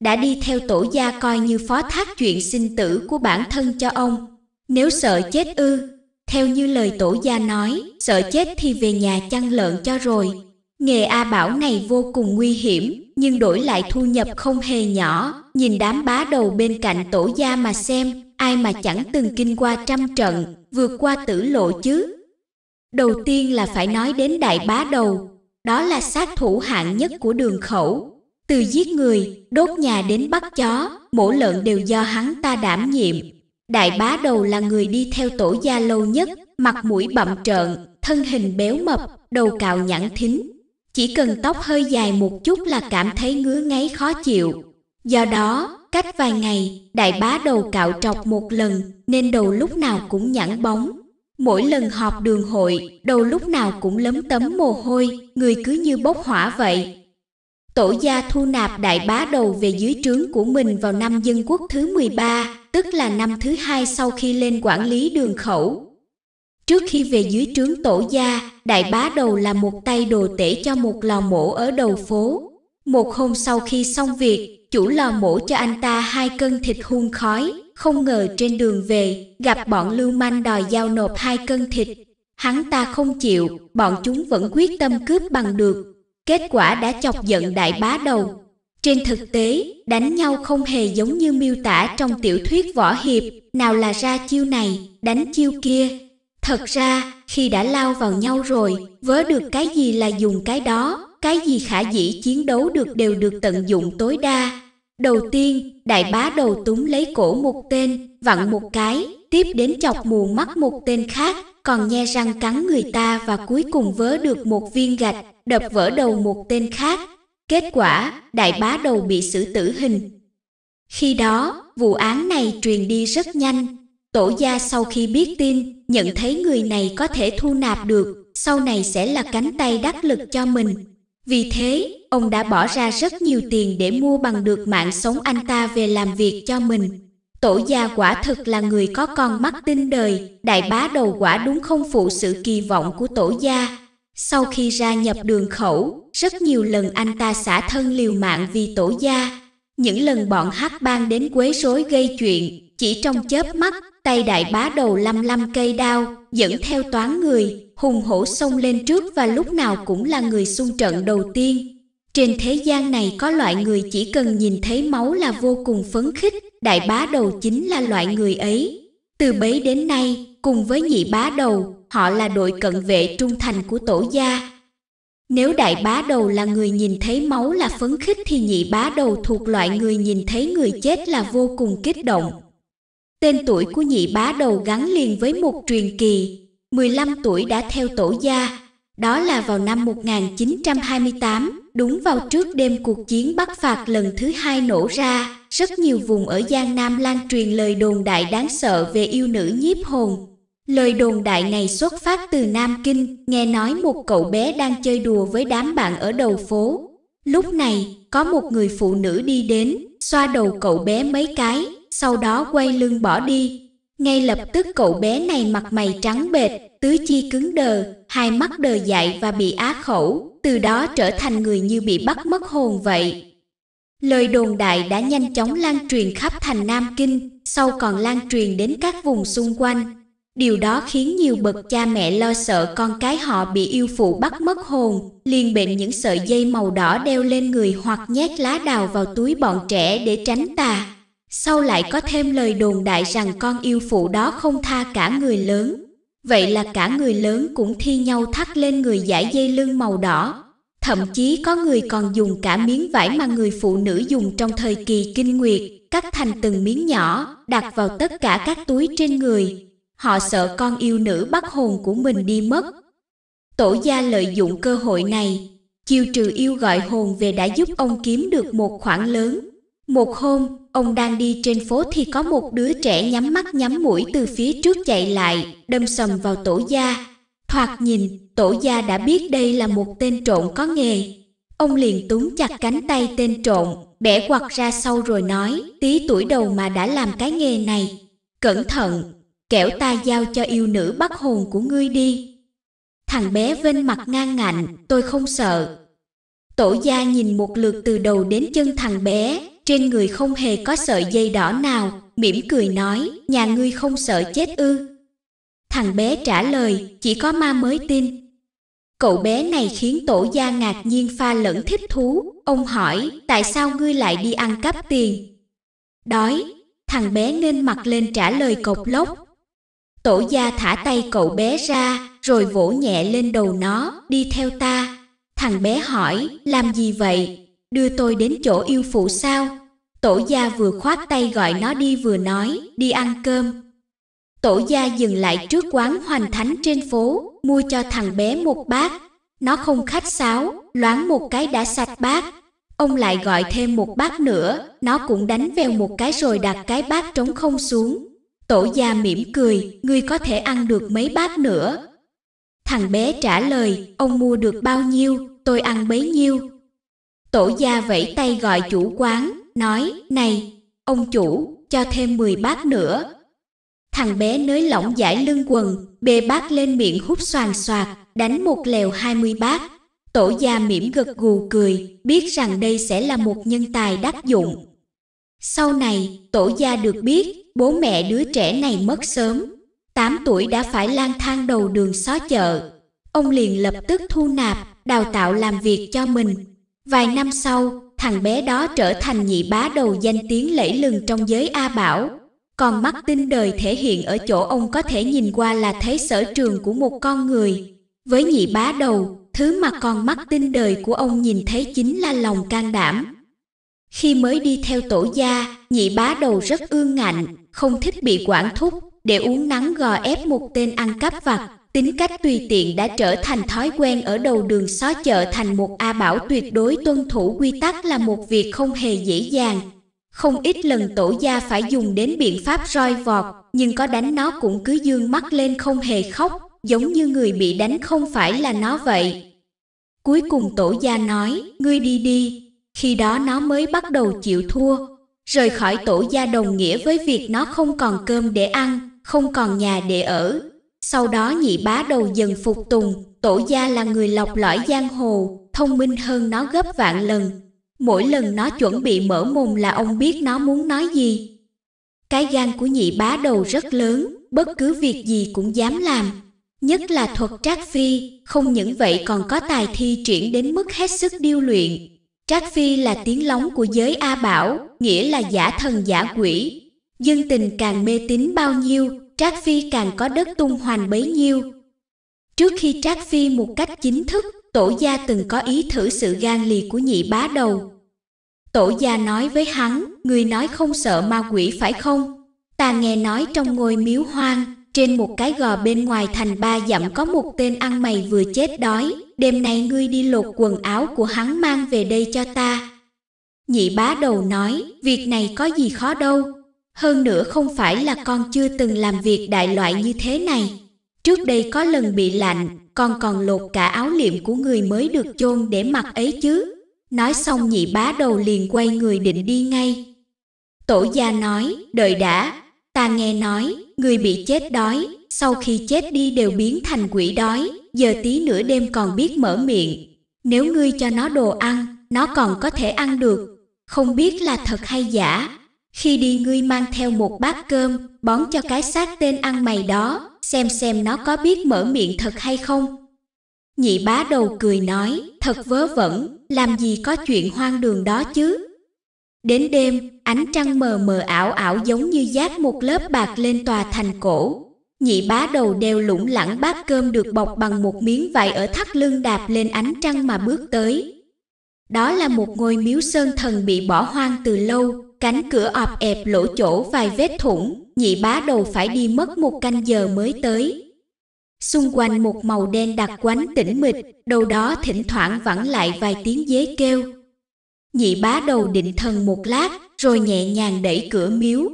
[SPEAKER 1] đã đi theo tổ gia coi như phó thác chuyện sinh tử của bản thân cho ông. Nếu sợ chết ư, theo như lời tổ gia nói, sợ chết thì về nhà chăn lợn cho rồi. Nghề A Bảo này vô cùng nguy hiểm, nhưng đổi lại thu nhập không hề nhỏ. Nhìn đám bá đầu bên cạnh tổ gia mà xem, ai mà chẳng từng kinh qua trăm trận, vượt qua tử lộ chứ. Đầu tiên là phải nói đến đại bá đầu, đó là sát thủ hạng nhất của đường khẩu, từ giết người, đốt nhà đến bắt chó, mổ lợn đều do hắn ta đảm nhiệm. Đại bá đầu là người đi theo tổ gia lâu nhất, mặt mũi bậm trợn, thân hình béo mập, đầu cạo nhẵn thính. Chỉ cần tóc hơi dài một chút là cảm thấy ngứa ngáy khó chịu. Do đó, cách vài ngày, đại bá đầu cạo trọc một lần, nên đầu lúc nào cũng nhẵn bóng. Mỗi lần họp đường hội, đầu lúc nào cũng lấm tấm mồ hôi, người cứ như bốc hỏa vậy, Tổ gia thu nạp đại bá đầu về dưới trướng của mình vào năm dân quốc thứ 13, tức là năm thứ hai sau khi lên quản lý đường khẩu. Trước khi về dưới trướng tổ gia, đại bá đầu là một tay đồ tể cho một lò mổ ở đầu phố. Một hôm sau khi xong việc, chủ lò mổ cho anh ta hai cân thịt hun khói, không ngờ trên đường về, gặp bọn lưu manh đòi giao nộp hai cân thịt. Hắn ta không chịu, bọn chúng vẫn quyết tâm cướp bằng được, kết quả đã chọc giận đại bá đầu. Trên thực tế, đánh nhau không hề giống như miêu tả trong tiểu thuyết võ hiệp, nào là ra chiêu này, đánh chiêu kia. Thật ra, khi đã lao vào nhau rồi, vớ được cái gì là dùng cái đó, cái gì khả dĩ chiến đấu được đều được tận dụng tối đa. Đầu tiên, đại bá đầu túng lấy cổ một tên, vặn một cái, tiếp đến chọc mù mắt một tên khác, còn nhe răng cắn người ta và cuối cùng vớ được một viên gạch đập vỡ đầu một tên khác. Kết quả, đại bá đầu bị xử tử hình. Khi đó, vụ án này truyền đi rất nhanh. Tổ gia sau khi biết tin, nhận thấy người này có thể thu nạp được, sau này sẽ là cánh tay đắc lực cho mình. Vì thế, ông đã bỏ ra rất nhiều tiền để mua bằng được mạng sống anh ta về làm việc cho mình. Tổ gia quả thực là người có con mắt tinh đời, đại bá đầu quả đúng không phụ sự kỳ vọng của tổ gia, sau khi ra nhập đường khẩu, rất nhiều lần anh ta xả thân liều mạng vì tổ gia. Những lần bọn hắc bang đến quấy rối gây chuyện, chỉ trong chớp mắt, tay đại bá đầu lăm lăm cây đao, dẫn theo toán người, hùng hổ xông lên trước và lúc nào cũng là người xung trận đầu tiên. Trên thế gian này có loại người chỉ cần nhìn thấy máu là vô cùng phấn khích, đại bá đầu chính là loại người ấy. Từ bấy đến nay, cùng với nhị bá đầu, họ là đội cận vệ trung thành của tổ gia. Nếu đại bá đầu là người nhìn thấy máu là phấn khích thì nhị bá đầu thuộc loại người nhìn thấy người chết là vô cùng kích động. Tên tuổi của nhị bá đầu gắn liền với một truyền kỳ, 15 tuổi đã theo tổ gia, đó là vào năm 1928, đúng vào trước đêm cuộc chiến Bắc phạt lần thứ hai nổ ra, rất nhiều vùng ở Giang Nam lan truyền lời đồn đại đáng sợ về yêu nữ nhiếp hồn, Lời đồn đại này xuất phát từ Nam Kinh, nghe nói một cậu bé đang chơi đùa với đám bạn ở đầu phố. Lúc này, có một người phụ nữ đi đến, xoa đầu cậu bé mấy cái, sau đó quay lưng bỏ đi. Ngay lập tức cậu bé này mặt mày trắng bệt tứ chi cứng đờ, hai mắt đờ dại và bị á khẩu, từ đó trở thành người như bị bắt mất hồn vậy. Lời đồn đại đã nhanh chóng lan truyền khắp thành Nam Kinh, sau còn lan truyền đến các vùng xung quanh, Điều đó khiến nhiều bậc cha mẹ lo sợ con cái họ bị yêu phụ bắt mất hồn, liền bệnh những sợi dây màu đỏ đeo lên người hoặc nhét lá đào vào túi bọn trẻ để tránh tà. Sau lại có thêm lời đồn đại rằng con yêu phụ đó không tha cả người lớn. Vậy là cả người lớn cũng thi nhau thắt lên người giải dây lưng màu đỏ. Thậm chí có người còn dùng cả miếng vải mà người phụ nữ dùng trong thời kỳ kinh nguyệt, cắt thành từng miếng nhỏ, đặt vào tất cả các túi trên người, Họ sợ con yêu nữ bắt hồn của mình đi mất. Tổ gia lợi dụng cơ hội này, chiêu trừ yêu gọi hồn về đã giúp ông kiếm được một khoản lớn. Một hôm, ông đang đi trên phố thì có một đứa trẻ nhắm mắt nhắm mũi từ phía trước chạy lại, đâm sầm vào tổ gia. Thoạt nhìn, tổ gia đã biết đây là một tên trộn có nghề. Ông liền túm chặt cánh tay tên trộn, bẻ quặt ra sau rồi nói, tí tuổi đầu mà đã làm cái nghề này. Cẩn thận, kẻo ta giao cho yêu nữ bắt hồn của ngươi đi. Thằng bé vên mặt ngang ngạnh, tôi không sợ. Tổ gia nhìn một lượt từ đầu đến chân thằng bé, trên người không hề có sợi dây đỏ nào, mỉm cười nói, nhà ngươi không sợ chết ư. Thằng bé trả lời, chỉ có ma mới tin. Cậu bé này khiến tổ gia ngạc nhiên pha lẫn thích thú, ông hỏi, tại sao ngươi lại đi ăn cắp tiền? Đói, thằng bé nên mặt lên trả lời cộc lốc, Tổ gia thả tay cậu bé ra, rồi vỗ nhẹ lên đầu nó, đi theo ta. Thằng bé hỏi, làm gì vậy? Đưa tôi đến chỗ yêu phụ sao? Tổ gia vừa khoát tay gọi nó đi vừa nói, đi ăn cơm. Tổ gia dừng lại trước quán hoành thánh trên phố, mua cho thằng bé một bát. Nó không khách sáo, loáng một cái đã sạch bát. Ông lại gọi thêm một bát nữa, nó cũng đánh vèo một cái rồi đặt cái bát trống không xuống, Tổ già mỉm cười, ngươi có thể ăn được mấy bát nữa. Thằng bé trả lời, ông mua được bao nhiêu, tôi ăn bấy nhiêu. Tổ gia vẫy tay gọi chủ quán, nói, này, ông chủ, cho thêm 10 bát nữa. Thằng bé nới lỏng giải lưng quần, bê bát lên miệng hút xoàn xoạt, đánh một lèo 20 bát. Tổ gia mỉm gật gù cười, biết rằng đây sẽ là một nhân tài đắc dụng. Sau này, tổ gia được biết bố mẹ đứa trẻ này mất sớm, 8 tuổi đã phải lang thang đầu đường xó chợ. Ông liền lập tức thu nạp, đào tạo làm việc cho mình. Vài năm sau, thằng bé đó trở thành nhị bá đầu danh tiếng lẫy lừng trong giới A Bảo. Còn mắt tinh đời thể hiện ở chỗ ông có thể nhìn qua là thấy sở trường của một con người. Với nhị bá đầu, thứ mà con mắt tinh đời của ông nhìn thấy chính là lòng can đảm. Khi mới đi theo tổ gia, nhị bá đầu rất ương ngạnh, không thích bị quản thúc, để uống nắng gò ép một tên ăn cắp vặt. Tính cách tùy tiện đã trở thành thói quen ở đầu đường xó chợ thành một A Bảo tuyệt đối tuân thủ quy tắc là một việc không hề dễ dàng. Không ít lần tổ gia phải dùng đến biện pháp roi vọt, nhưng có đánh nó cũng cứ dương mắt lên không hề khóc, giống như người bị đánh không phải là nó vậy. Cuối cùng tổ gia nói, ngươi đi đi, khi đó nó mới bắt đầu chịu thua, rời khỏi tổ gia đồng nghĩa với việc nó không còn cơm để ăn, không còn nhà để ở. Sau đó nhị bá đầu dần phục tùng, tổ gia là người lọc lõi giang hồ, thông minh hơn nó gấp vạn lần. Mỗi lần nó chuẩn bị mở mồm là ông biết nó muốn nói gì. Cái gan của nhị bá đầu rất lớn, bất cứ việc gì cũng dám làm. Nhất là thuật trác phi, không những vậy còn có tài thi triển đến mức hết sức điêu luyện, Trác phi là tiếng lóng của giới A Bảo, nghĩa là giả thần giả quỷ. Dân tình càng mê tín bao nhiêu, Trác phi càng có đất tung hoành bấy nhiêu. Trước khi Trác phi một cách chính thức, tổ gia từng có ý thử sự gan lì của nhị bá đầu. Tổ gia nói với hắn, người nói không sợ ma quỷ phải không? Ta nghe nói trong ngôi miếu hoang, trên một cái gò bên ngoài thành ba dặm có một tên ăn mày vừa chết đói, đêm nay ngươi đi lột quần áo của hắn mang về đây cho ta. Nhị bá đầu nói, việc này có gì khó đâu, hơn nữa không phải là con chưa từng làm việc đại loại như thế này. Trước đây có lần bị lạnh, con còn lột cả áo liệm của người mới được chôn để mặc ấy chứ. Nói xong nhị bá đầu liền quay người định đi ngay. Tổ gia nói, đợi đã, Ta nghe nói, người bị chết đói, sau khi chết đi đều biến thành quỷ đói, giờ tí nửa đêm còn biết mở miệng. Nếu ngươi cho nó đồ ăn, nó còn có thể ăn được, không biết là thật hay giả. Khi đi ngươi mang theo một bát cơm, bón cho cái xác tên ăn mày đó, xem xem nó có biết mở miệng thật hay không. Nhị bá đầu cười nói, thật vớ vẩn, làm gì có chuyện hoang đường đó chứ, Đến đêm, ánh trăng mờ mờ ảo ảo giống như giác một lớp bạc lên tòa thành cổ. Nhị bá đầu đeo lủng lẳng bát cơm được bọc bằng một miếng vải ở thắt lưng đạp lên ánh trăng mà bước tới. Đó là một ngôi miếu sơn thần bị bỏ hoang từ lâu, cánh cửa ọp ẹp lỗ chỗ vài vết thủng, nhị bá đầu phải đi mất một canh giờ mới tới. Xung quanh một màu đen đặc quánh tĩnh mịch, đầu đó thỉnh thoảng vẳng lại vài tiếng dế kêu, Nhị bá đầu định thần một lát rồi nhẹ nhàng đẩy cửa miếu.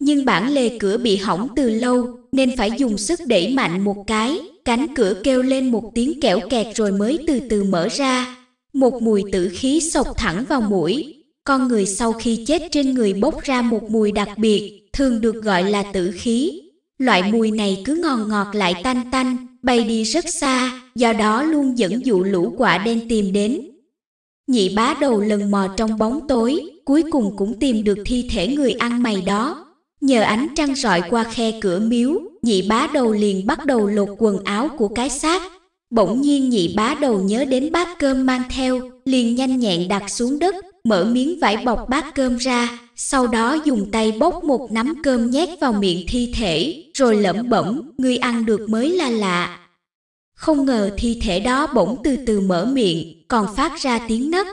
[SPEAKER 1] Nhưng bản lề cửa bị hỏng từ lâu nên phải dùng sức đẩy mạnh một cái, cánh cửa kêu lên một tiếng kẽo kẹt rồi mới từ từ mở ra. Một mùi tử khí sộc thẳng vào mũi, con người sau khi chết trên người bốc ra một mùi đặc biệt, thường được gọi là tử khí. Loại mùi này cứ ngon ngọt lại tanh tanh, bay đi rất xa, do đó luôn dẫn dụ lũ quả đen tìm đến, Nhị bá đầu lần mò trong bóng tối, cuối cùng cũng tìm được thi thể người ăn mày đó. Nhờ ánh trăng rọi qua khe cửa miếu, nhị bá đầu liền bắt đầu lột quần áo của cái xác. Bỗng nhiên nhị bá đầu nhớ đến bát cơm mang theo, liền nhanh nhẹn đặt xuống đất, mở miếng vải bọc bát cơm ra, sau đó dùng tay bốc một nắm cơm nhét vào miệng thi thể, rồi lẩm bẩm, người ăn được mới là lạ. Không ngờ thi thể đó bỗng từ từ mở miệng, còn phát ra tiếng nấc.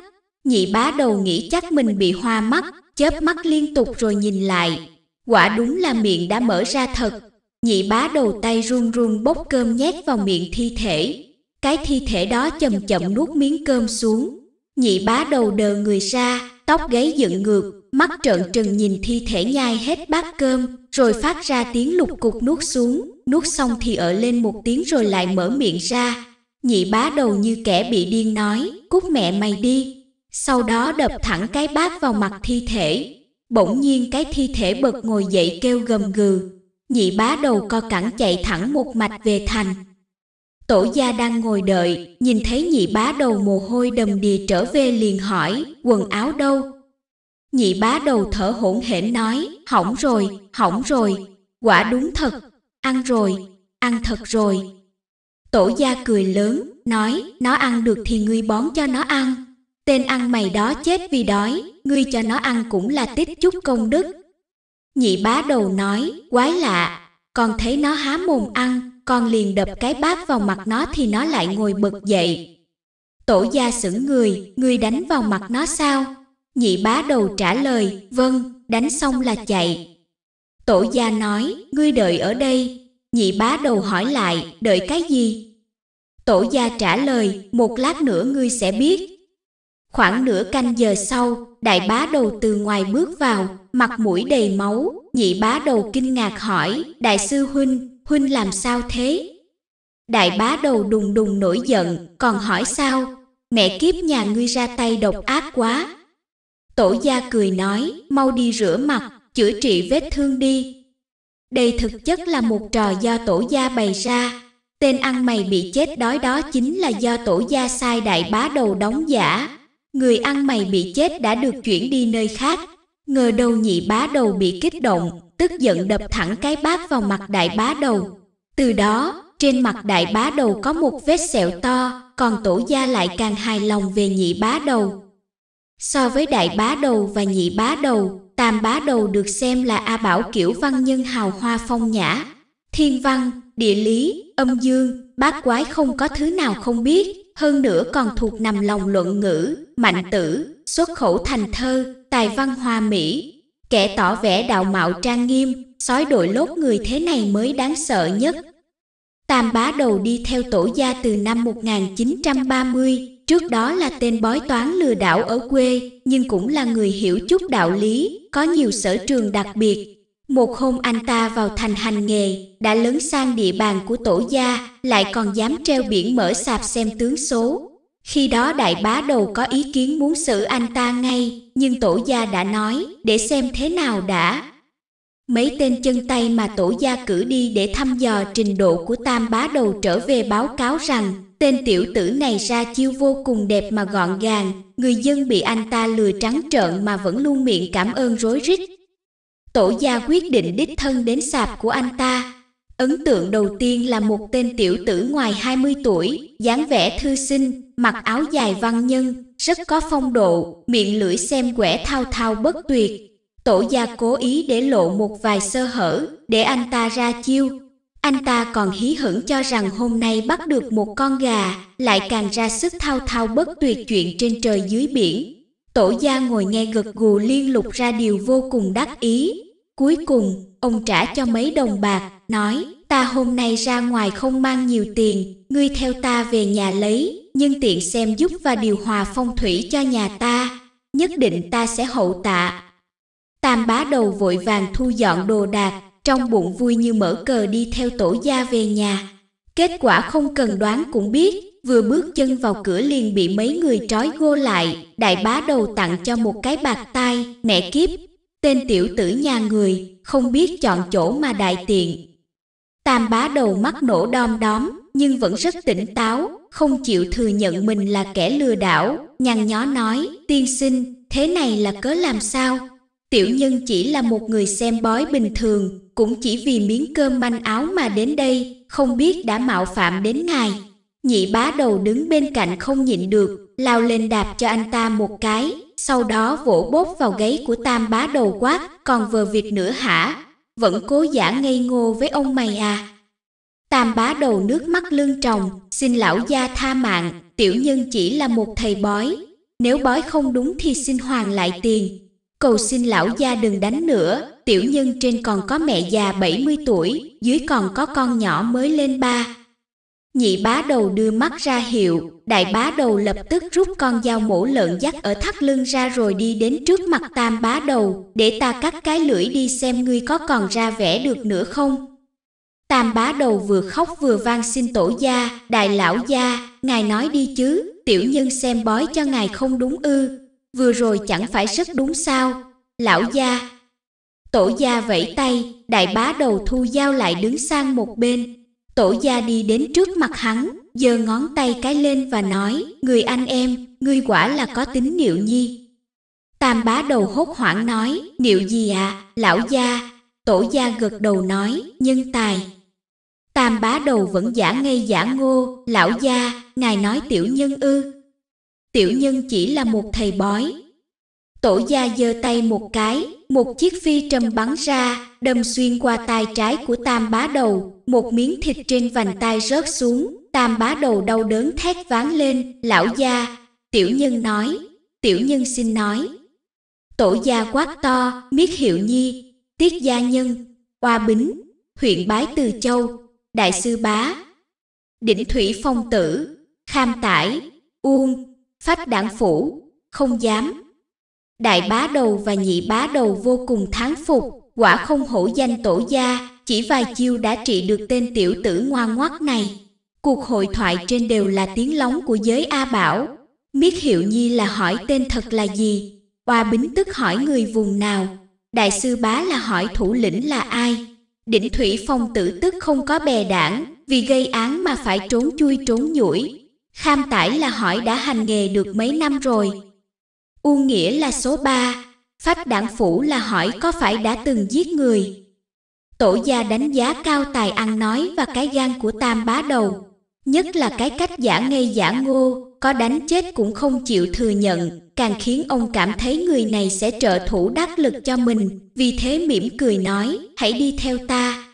[SPEAKER 1] Nhị bá đầu nghĩ chắc mình bị hoa mắt, chớp mắt liên tục rồi nhìn lại. Quả đúng là miệng đã mở ra thật. Nhị bá đầu tay run run bốc cơm nhét vào miệng thi thể. Cái thi thể đó chậm chậm nuốt miếng cơm xuống. Nhị bá đầu đờ người ra, tóc gáy dựng ngược, mắt trợn trừng nhìn thi thể nhai hết bát cơm, rồi phát ra tiếng lục cục nuốt xuống, nuốt xong thì ở lên một tiếng rồi lại mở miệng ra. Nhị bá đầu như kẻ bị điên nói, cút mẹ mày đi. Sau đó đập thẳng cái bát vào mặt thi thể. Bỗng nhiên cái thi thể bật ngồi dậy kêu gầm gừ. Nhị bá đầu co cẳng chạy thẳng một mạch về thành. Tổ gia đang ngồi đợi, nhìn thấy nhị bá đầu mồ hôi đầm đìa trở về liền hỏi, quần áo đâu? Nhị bá đầu thở hổn hển nói, hỏng rồi, hỏng rồi, quả đúng thật, ăn rồi, ăn thật rồi. Tổ gia cười lớn, nói, nó ăn được thì ngươi bón cho nó ăn. Tên ăn mày đó chết vì đói, ngươi cho nó ăn cũng là tích chút công đức. Nhị bá đầu nói, quái lạ, còn thấy nó há mồm ăn, con liền đập cái bát vào mặt nó thì nó lại ngồi bật dậy. Tổ gia sững người, người đánh vào mặt nó sao? Nhị bá đầu trả lời, vâng, đánh xong là chạy. Tổ gia nói, ngươi đợi ở đây. Nhị bá đầu hỏi lại, đợi cái gì? Tổ gia trả lời, một lát nữa ngươi sẽ biết. Khoảng nửa canh giờ sau, đại bá đầu từ ngoài bước vào, mặt mũi đầy máu, nhị bá đầu kinh ngạc hỏi, đại sư huynh, huynh làm sao thế? Đại bá đầu đùng đùng nổi giận, còn hỏi sao? Mẹ kiếp nhà ngươi ra tay độc ác quá. Tổ gia cười nói, mau đi rửa mặt, chữa trị vết thương đi. Đây thực chất là một trò do tổ gia bày ra. Tên ăn mày bị chết đói đó chính là do tổ gia sai đại bá đầu đóng giả. Người ăn mày bị chết đã được chuyển đi nơi khác, Ngờ đầu nhị bá đầu bị kích động, tức giận đập thẳng cái bát vào mặt đại bá đầu. Từ đó, trên mặt đại bá đầu có một vết sẹo to, còn tổ gia lại càng hài lòng về nhị bá đầu. So với đại bá đầu và nhị bá đầu, tam bá đầu được xem là A Bảo kiểu văn nhân hào hoa phong nhã. Thiên văn, địa lý, âm dương, bát quái không có thứ nào không biết hơn nữa còn thuộc nằm lòng luận ngữ, mạnh tử, xuất khẩu thành thơ, tài văn hoa mỹ. Kẻ tỏ vẻ đạo mạo trang nghiêm, sói đội lốt người thế này mới đáng sợ nhất. Tam bá đầu đi theo tổ gia từ năm 1930, trước đó là tên bói toán lừa đảo ở quê, nhưng cũng là người hiểu chút đạo lý, có nhiều sở trường đặc biệt, một hôm anh ta vào thành hành nghề, đã lớn sang địa bàn của tổ gia, lại còn dám treo biển mở sạp xem tướng số. Khi đó đại bá đầu có ý kiến muốn xử anh ta ngay, nhưng tổ gia đã nói, để xem thế nào đã. Mấy tên chân tay mà tổ gia cử đi để thăm dò trình độ của tam bá đầu trở về báo cáo rằng, tên tiểu tử này ra chiêu vô cùng đẹp mà gọn gàng, người dân bị anh ta lừa trắng trợn mà vẫn luôn miệng cảm ơn rối rít, tổ gia quyết định đích thân đến sạp của anh ta. Ấn tượng đầu tiên là một tên tiểu tử ngoài 20 tuổi, dáng vẻ thư sinh, mặc áo dài văn nhân, rất có phong độ, miệng lưỡi xem quẻ thao thao bất tuyệt. Tổ gia cố ý để lộ một vài sơ hở, để anh ta ra chiêu. Anh ta còn hí hửng cho rằng hôm nay bắt được một con gà, lại càng ra sức thao thao bất tuyệt chuyện trên trời dưới biển, Tổ gia ngồi nghe gật gù liên lục ra điều vô cùng đắc ý. Cuối cùng, ông trả cho mấy đồng bạc, nói, ta hôm nay ra ngoài không mang nhiều tiền, ngươi theo ta về nhà lấy, nhưng tiện xem giúp và điều hòa phong thủy cho nhà ta, nhất định ta sẽ hậu tạ. Tam bá đầu vội vàng thu dọn đồ đạc, trong bụng vui như mở cờ đi theo tổ gia về nhà. Kết quả không cần đoán cũng biết, vừa bước chân vào cửa liền bị mấy người trói gô lại, đại bá đầu tặng cho một cái bạc tai, mẹ kiếp, tên tiểu tử nhà người, không biết chọn chỗ mà đại tiện. Tam bá đầu mắt nổ đom đóm, nhưng vẫn rất tỉnh táo, không chịu thừa nhận mình là kẻ lừa đảo, nhăn nhó nói, tiên sinh, thế này là cớ làm sao? Tiểu nhân chỉ là một người xem bói bình thường, cũng chỉ vì miếng cơm manh áo mà đến đây, không biết đã mạo phạm đến ngài, Nhị bá đầu đứng bên cạnh không nhịn được, lao lên đạp cho anh ta một cái, sau đó vỗ bóp vào gáy của tam bá đầu quát, còn vờ việc nữa hả? Vẫn cố giả ngây ngô với ông mày à? Tam bá đầu nước mắt lưng tròng, xin lão gia tha mạng, tiểu nhân chỉ là một thầy bói. Nếu bói không đúng thì xin hoàn lại tiền. Cầu xin lão gia đừng đánh nữa, tiểu nhân trên còn có mẹ già 70 tuổi, dưới còn có con nhỏ mới lên ba Nhị bá đầu đưa mắt ra hiệu, đại bá đầu lập tức rút con dao mổ lợn dắt ở thắt lưng ra rồi đi đến trước mặt tam bá đầu, để ta cắt cái lưỡi đi xem ngươi có còn ra vẻ được nữa không. Tam bá đầu vừa khóc vừa van xin tổ gia, đại lão gia, ngài nói đi chứ, tiểu nhân xem bói cho ngài không đúng ư, vừa rồi chẳng phải rất đúng sao, lão gia. Tổ gia vẫy tay, đại bá đầu thu dao lại đứng sang một bên, Tổ gia đi đến trước mặt hắn, giơ ngón tay cái lên và nói, Người anh em, ngươi quả là có tính niệu nhi. Tam bá đầu hốt hoảng nói, niệu gì ạ, à? lão gia. Tổ gia gật đầu nói, nhân tài. Tam bá đầu vẫn giả ngây giả ngô, lão gia, ngài nói tiểu nhân ư. Tiểu nhân chỉ là một thầy bói, Tổ gia giơ tay một cái, một chiếc phi trầm bắn ra, đâm xuyên qua tay trái của Tam Bá Đầu, một miếng thịt trên vành tay rớt xuống, Tam Bá Đầu đau đớn thét ván lên, lão gia, tiểu nhân nói, tiểu nhân xin nói. Tổ gia quát to, miết hiệu nhi, tiết gia nhân, Hoa bính, huyện Bái Từ Châu, Đại sư Bá, Đỉnh Thủy Phong Tử, Kham Tải, Uông, Phách Đảng Phủ, không dám đại bá đầu và nhị bá đầu vô cùng thán phục, quả không hổ danh tổ gia, chỉ vài chiêu đã trị được tên tiểu tử ngoan ngoắt này. Cuộc hội thoại trên đều là tiếng lóng của giới A Bảo. Miết Hiệu Nhi là hỏi tên thật là gì, Oa Bính tức hỏi người vùng nào, Đại sư Bá là hỏi thủ lĩnh là ai. Đỉnh Thủy Phong tử tức không có bè đảng, vì gây án mà phải trốn chui trốn nhủi. Kham Tải là hỏi đã hành nghề được mấy năm rồi, U nghĩa là số 3, Pháp đảng phủ là hỏi có phải đã từng giết người. Tổ gia đánh giá cao tài ăn nói và cái gan của tam bá đầu, nhất là cái cách giả ngây giả ngô, có đánh chết cũng không chịu thừa nhận, càng khiến ông cảm thấy người này sẽ trợ thủ đắc lực cho mình, vì thế mỉm cười nói, hãy đi theo ta.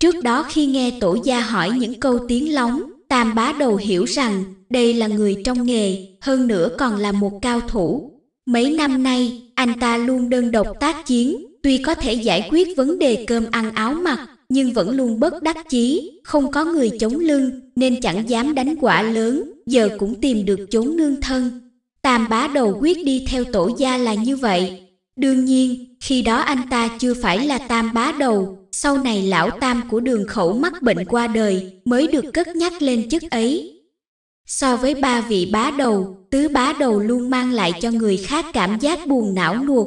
[SPEAKER 1] Trước đó khi nghe tổ gia hỏi những câu tiếng lóng, Tam bá đầu hiểu rằng đây là người trong nghề, hơn nữa còn là một cao thủ. Mấy năm nay, anh ta luôn đơn độc tác chiến, tuy có thể giải quyết vấn đề cơm ăn áo mặc, nhưng vẫn luôn bất đắc chí, không có người chống lưng nên chẳng dám đánh quả lớn, giờ cũng tìm được chốn nương thân. Tam bá đầu quyết đi theo tổ gia là như vậy, Đương nhiên, khi đó anh ta chưa phải là tam bá đầu, sau này lão tam của đường khẩu mắc bệnh qua đời mới được cất nhắc lên chức ấy. So với ba vị bá đầu, tứ bá đầu luôn mang lại cho người khác cảm giác buồn não nuột.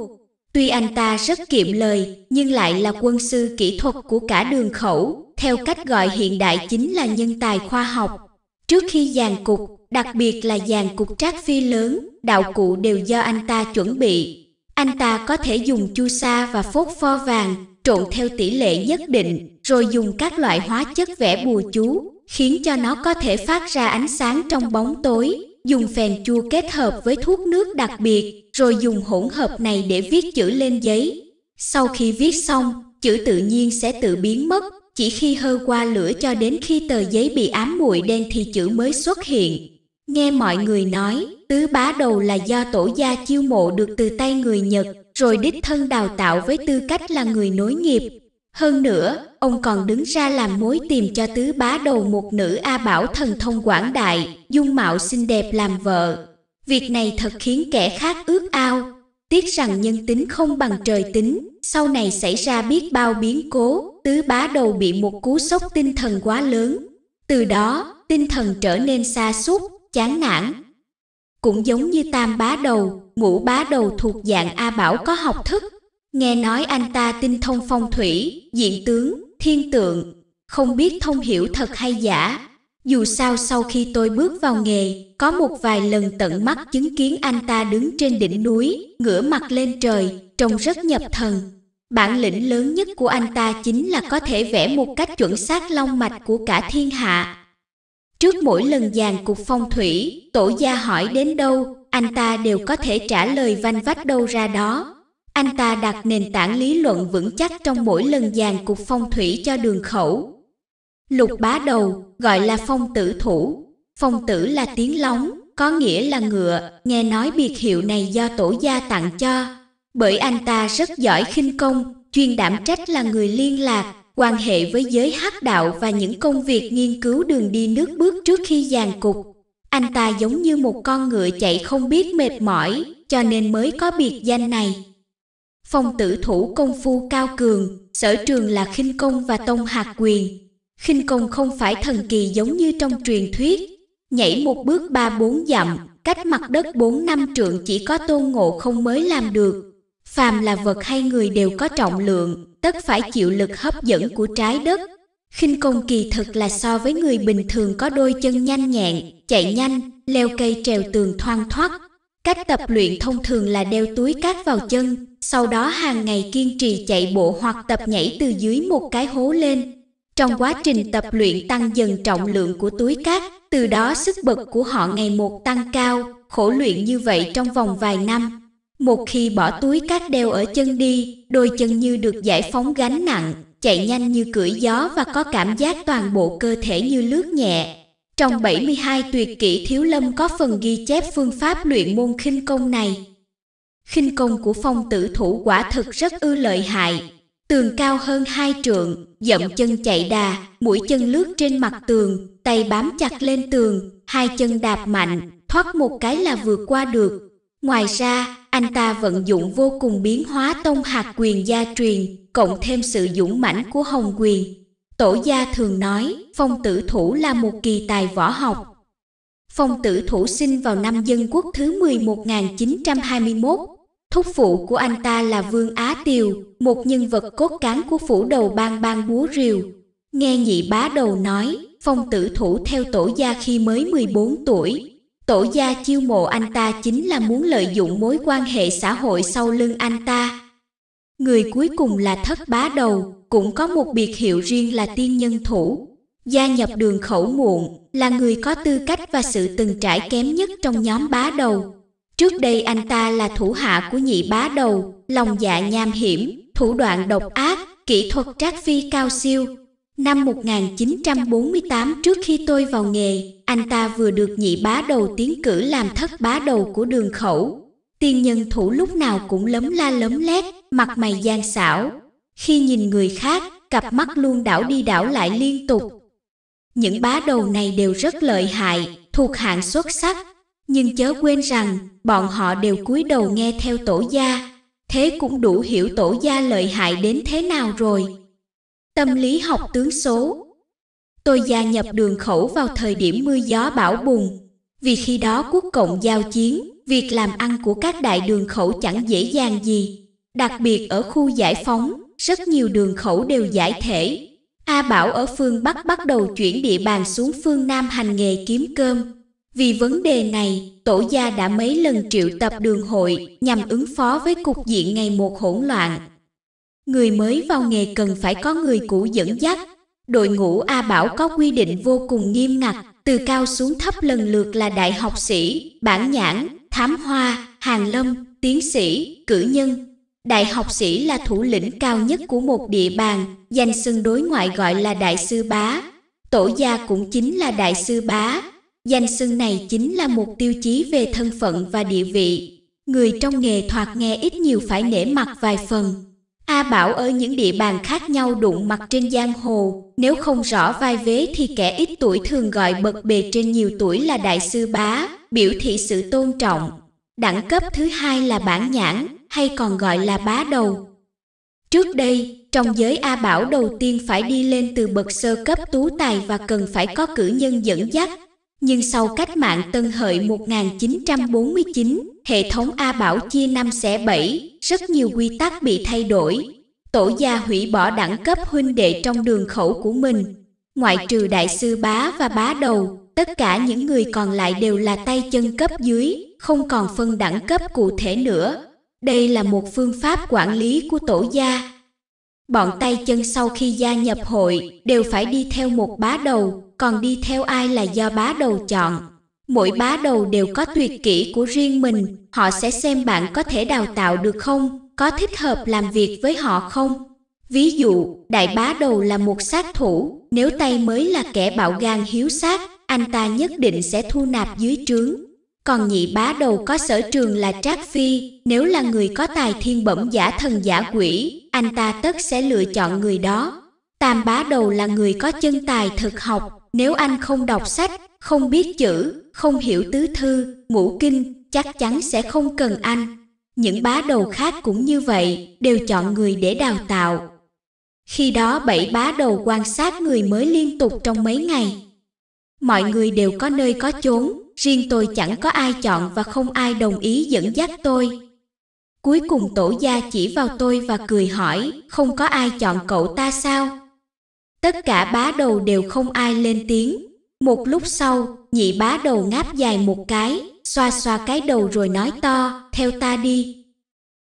[SPEAKER 1] Tuy anh ta rất kiệm lời, nhưng lại là quân sư kỹ thuật của cả đường khẩu, theo cách gọi hiện đại chính là nhân tài khoa học. Trước khi dàn cục, đặc biệt là dàn cục trác phi lớn, đạo cụ đều do anh ta chuẩn bị, anh ta có thể dùng chu sa và phốt pho vàng trộn theo tỷ lệ nhất định, rồi dùng các loại hóa chất vẽ bùa chú, khiến cho nó có thể phát ra ánh sáng trong bóng tối. Dùng phèn chua kết hợp với thuốc nước đặc biệt, rồi dùng hỗn hợp này để viết chữ lên giấy. Sau khi viết xong, chữ tự nhiên sẽ tự biến mất, chỉ khi hơ qua lửa cho đến khi tờ giấy bị ám muội đen thì chữ mới xuất hiện. Nghe mọi người nói, tứ bá đầu là do tổ gia chiêu mộ được từ tay người Nhật, rồi đích thân đào tạo với tư cách là người nối nghiệp. Hơn nữa, ông còn đứng ra làm mối tìm cho tứ bá đầu một nữ A Bảo thần thông quảng đại, dung mạo xinh đẹp làm vợ. Việc này thật khiến kẻ khác ước ao. Tiếc rằng nhân tính không bằng trời tính, sau này xảy ra biết bao biến cố, tứ bá đầu bị một cú sốc tinh thần quá lớn. Từ đó, tinh thần trở nên xa xúc, chán nản. Cũng giống như tam bá đầu, ngũ bá đầu thuộc dạng A Bảo có học thức. Nghe nói anh ta tinh thông phong thủy, diện tướng, thiên tượng, không biết thông hiểu thật hay giả. Dù sao sau khi tôi bước vào nghề, có một vài lần tận mắt chứng kiến anh ta đứng trên đỉnh núi, ngửa mặt lên trời, trông rất nhập thần. Bản lĩnh lớn nhất của anh ta chính là có thể vẽ một cách chuẩn xác long mạch của cả thiên hạ, Trước mỗi lần dàn cục phong thủy, tổ gia hỏi đến đâu, anh ta đều có thể trả lời vanh vách đâu ra đó. Anh ta đặt nền tảng lý luận vững chắc trong mỗi lần dàn cục phong thủy cho đường khẩu. Lục bá đầu, gọi là phong tử thủ. Phong tử là tiếng lóng, có nghĩa là ngựa, nghe nói biệt hiệu này do tổ gia tặng cho. Bởi anh ta rất giỏi khinh công, chuyên đảm trách là người liên lạc, quan hệ với giới hắc đạo và những công việc nghiên cứu đường đi nước bước trước khi giàn cục. Anh ta giống như một con ngựa chạy không biết mệt mỏi, cho nên mới có biệt danh này. Phong tử thủ công phu cao cường, sở trường là khinh công và tông hạt quyền. Khinh công không phải thần kỳ giống như trong truyền thuyết, nhảy một bước ba bốn dặm, cách mặt đất bốn năm trượng chỉ có tôn ngộ không mới làm được phàm là vật hay người đều có trọng lượng tất phải chịu lực hấp dẫn của trái đất khinh công kỳ thực là so với người bình thường có đôi chân nhanh nhẹn chạy nhanh leo cây trèo tường thoang thoát cách tập luyện thông thường là đeo túi cát vào chân sau đó hàng ngày kiên trì chạy bộ hoặc tập nhảy từ dưới một cái hố lên trong quá trình tập luyện tăng dần trọng lượng của túi cát từ đó sức bật của họ ngày một tăng cao khổ luyện như vậy trong vòng vài năm một khi bỏ túi cát đeo ở chân đi, đôi chân như được giải phóng gánh nặng, chạy nhanh như cưỡi gió và có cảm giác toàn bộ cơ thể như lướt nhẹ. Trong 72 tuyệt kỹ Thiếu Lâm có phần ghi chép phương pháp luyện môn khinh công này. Khinh công của phong tử thủ quả thực rất ư lợi hại. Tường cao hơn hai trượng, dậm chân chạy đà, mũi chân lướt trên mặt tường, tay bám chặt lên tường, hai chân đạp mạnh, thoát một cái là vượt qua được. Ngoài ra, anh ta vận dụng vô cùng biến hóa tông hạt quyền gia truyền, cộng thêm sự dũng mãnh của Hồng Quyền. Tổ gia thường nói, phong tử thủ là một kỳ tài võ học. Phong tử thủ sinh vào năm dân quốc thứ 11 1921. Thúc phụ của anh ta là Vương Á Tiều, một nhân vật cốt cán của phủ đầu bang bang búa rìu. Nghe nhị bá đầu nói, phong tử thủ theo tổ gia khi mới 14 tuổi, Tổ gia chiêu mộ anh ta chính là muốn lợi dụng mối quan hệ xã hội sau lưng anh ta. Người cuối cùng là thất bá đầu, cũng có một biệt hiệu riêng là tiên nhân thủ. Gia nhập đường khẩu muộn, là người có tư cách và sự từng trải kém nhất trong nhóm bá đầu. Trước đây anh ta là thủ hạ của nhị bá đầu, lòng dạ nham hiểm, thủ đoạn độc ác, kỹ thuật trác phi cao siêu, Năm 1948 trước khi tôi vào nghề, anh ta vừa được nhị bá đầu tiến cử làm thất bá đầu của đường khẩu. Tiên nhân thủ lúc nào cũng lấm la lấm lét, mặt mày gian xảo. Khi nhìn người khác, cặp mắt luôn đảo đi đảo lại liên tục. Những bá đầu này đều rất lợi hại, thuộc hạng xuất sắc. Nhưng chớ quên rằng, bọn họ đều cúi đầu nghe theo tổ gia. Thế cũng đủ hiểu tổ gia lợi hại đến thế nào rồi tâm lý học tướng số. Tôi gia nhập đường khẩu vào thời điểm mưa gió bão bùng, vì khi đó quốc cộng giao chiến, việc làm ăn của các đại đường khẩu chẳng dễ dàng gì. Đặc biệt ở khu giải phóng, rất nhiều đường khẩu đều giải thể. A Bảo ở phương Bắc bắt đầu chuyển địa bàn xuống phương Nam hành nghề kiếm cơm. Vì vấn đề này, tổ gia đã mấy lần triệu tập đường hội nhằm ứng phó với cục diện ngày một hỗn loạn, Người mới vào nghề cần phải có người cũ dẫn dắt. Đội ngũ A Bảo có quy định vô cùng nghiêm ngặt, từ cao xuống thấp lần lượt là đại học sĩ, bản nhãn, thám hoa, hàng lâm, tiến sĩ, cử nhân. Đại học sĩ là thủ lĩnh cao nhất của một địa bàn, danh xưng đối ngoại gọi là đại sư bá. Tổ gia cũng chính là đại sư bá. Danh xưng này chính là một tiêu chí về thân phận và địa vị. Người trong nghề thoạt nghe ít nhiều phải nể mặt vài phần, A Bảo ở những địa bàn khác nhau đụng mặt trên giang hồ, nếu không rõ vai vế thì kẻ ít tuổi thường gọi bậc bề trên nhiều tuổi là đại sư bá, biểu thị sự tôn trọng. Đẳng cấp thứ hai là bản nhãn, hay còn gọi là bá đầu. Trước đây, trong giới A Bảo đầu tiên phải đi lên từ bậc sơ cấp tú tài và cần phải có cử nhân dẫn dắt, nhưng sau cách mạng Tân Hợi 1949, hệ thống A Bảo chia năm xẻ bảy, rất nhiều quy tắc bị thay đổi. Tổ gia hủy bỏ đẳng cấp huynh đệ trong đường khẩu của mình. Ngoại trừ đại sư bá và bá đầu, tất cả những người còn lại đều là tay chân cấp dưới, không còn phân đẳng cấp cụ thể nữa. Đây là một phương pháp quản lý của tổ gia, Bọn tay chân sau khi gia nhập hội đều phải đi theo một bá đầu, còn đi theo ai là do bá đầu chọn. Mỗi bá đầu đều có tuyệt kỹ của riêng mình, họ sẽ xem bạn có thể đào tạo được không, có thích hợp làm việc với họ không. Ví dụ, đại bá đầu là một sát thủ, nếu tay mới là kẻ bạo gan hiếu sát, anh ta nhất định sẽ thu nạp dưới trướng, còn nhị bá đầu có sở trường là trác phi, nếu là người có tài thiên bẩm giả thần giả quỷ, anh ta tất sẽ lựa chọn người đó. Tam bá đầu là người có chân tài thực học, nếu anh không đọc sách, không biết chữ, không hiểu tứ thư, ngũ kinh, chắc chắn sẽ không cần anh. Những bá đầu khác cũng như vậy, đều chọn người để đào tạo. Khi đó bảy bá đầu quan sát người mới liên tục trong mấy ngày. Mọi người đều có nơi có chốn, riêng tôi chẳng có ai chọn và không ai đồng ý dẫn dắt tôi. Cuối cùng tổ gia chỉ vào tôi và cười hỏi, không có ai chọn cậu ta sao? Tất cả bá đầu đều không ai lên tiếng. Một lúc sau, nhị bá đầu ngáp dài một cái, xoa xoa cái đầu rồi nói to, theo ta đi.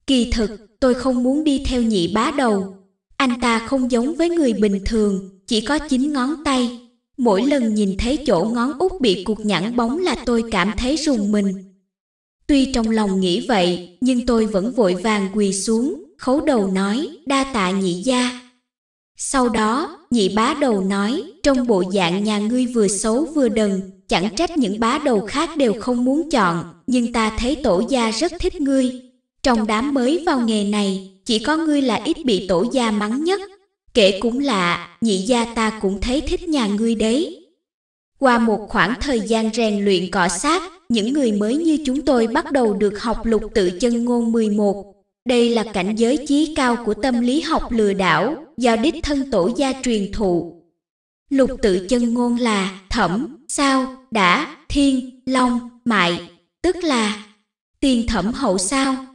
[SPEAKER 1] Kỳ thực, tôi không muốn đi theo nhị bá đầu. Anh ta không giống với người bình thường, chỉ có chín ngón tay, Mỗi lần nhìn thấy chỗ ngón út bị cục nhẵn bóng là tôi cảm thấy rùng mình. Tuy trong lòng nghĩ vậy, nhưng tôi vẫn vội vàng quỳ xuống, khấu đầu nói, đa tạ nhị gia. Sau đó, nhị bá đầu nói, trong bộ dạng nhà ngươi vừa xấu vừa đần, chẳng trách những bá đầu khác đều không muốn chọn, nhưng ta thấy tổ gia rất thích ngươi. Trong đám mới vào nghề này, chỉ có ngươi là ít bị tổ gia mắng nhất, Kể cũng lạ, nhị gia ta cũng thấy thích nhà ngươi đấy. Qua một khoảng thời gian rèn luyện cọ sát, những người mới như chúng tôi bắt đầu được học lục tự chân ngôn 11. Đây là cảnh giới chí cao của tâm lý học lừa đảo, do đích thân tổ gia truyền thụ. Lục tự chân ngôn là thẩm, sao, đã, thiên, long, mại, tức là tiền thẩm hậu sao.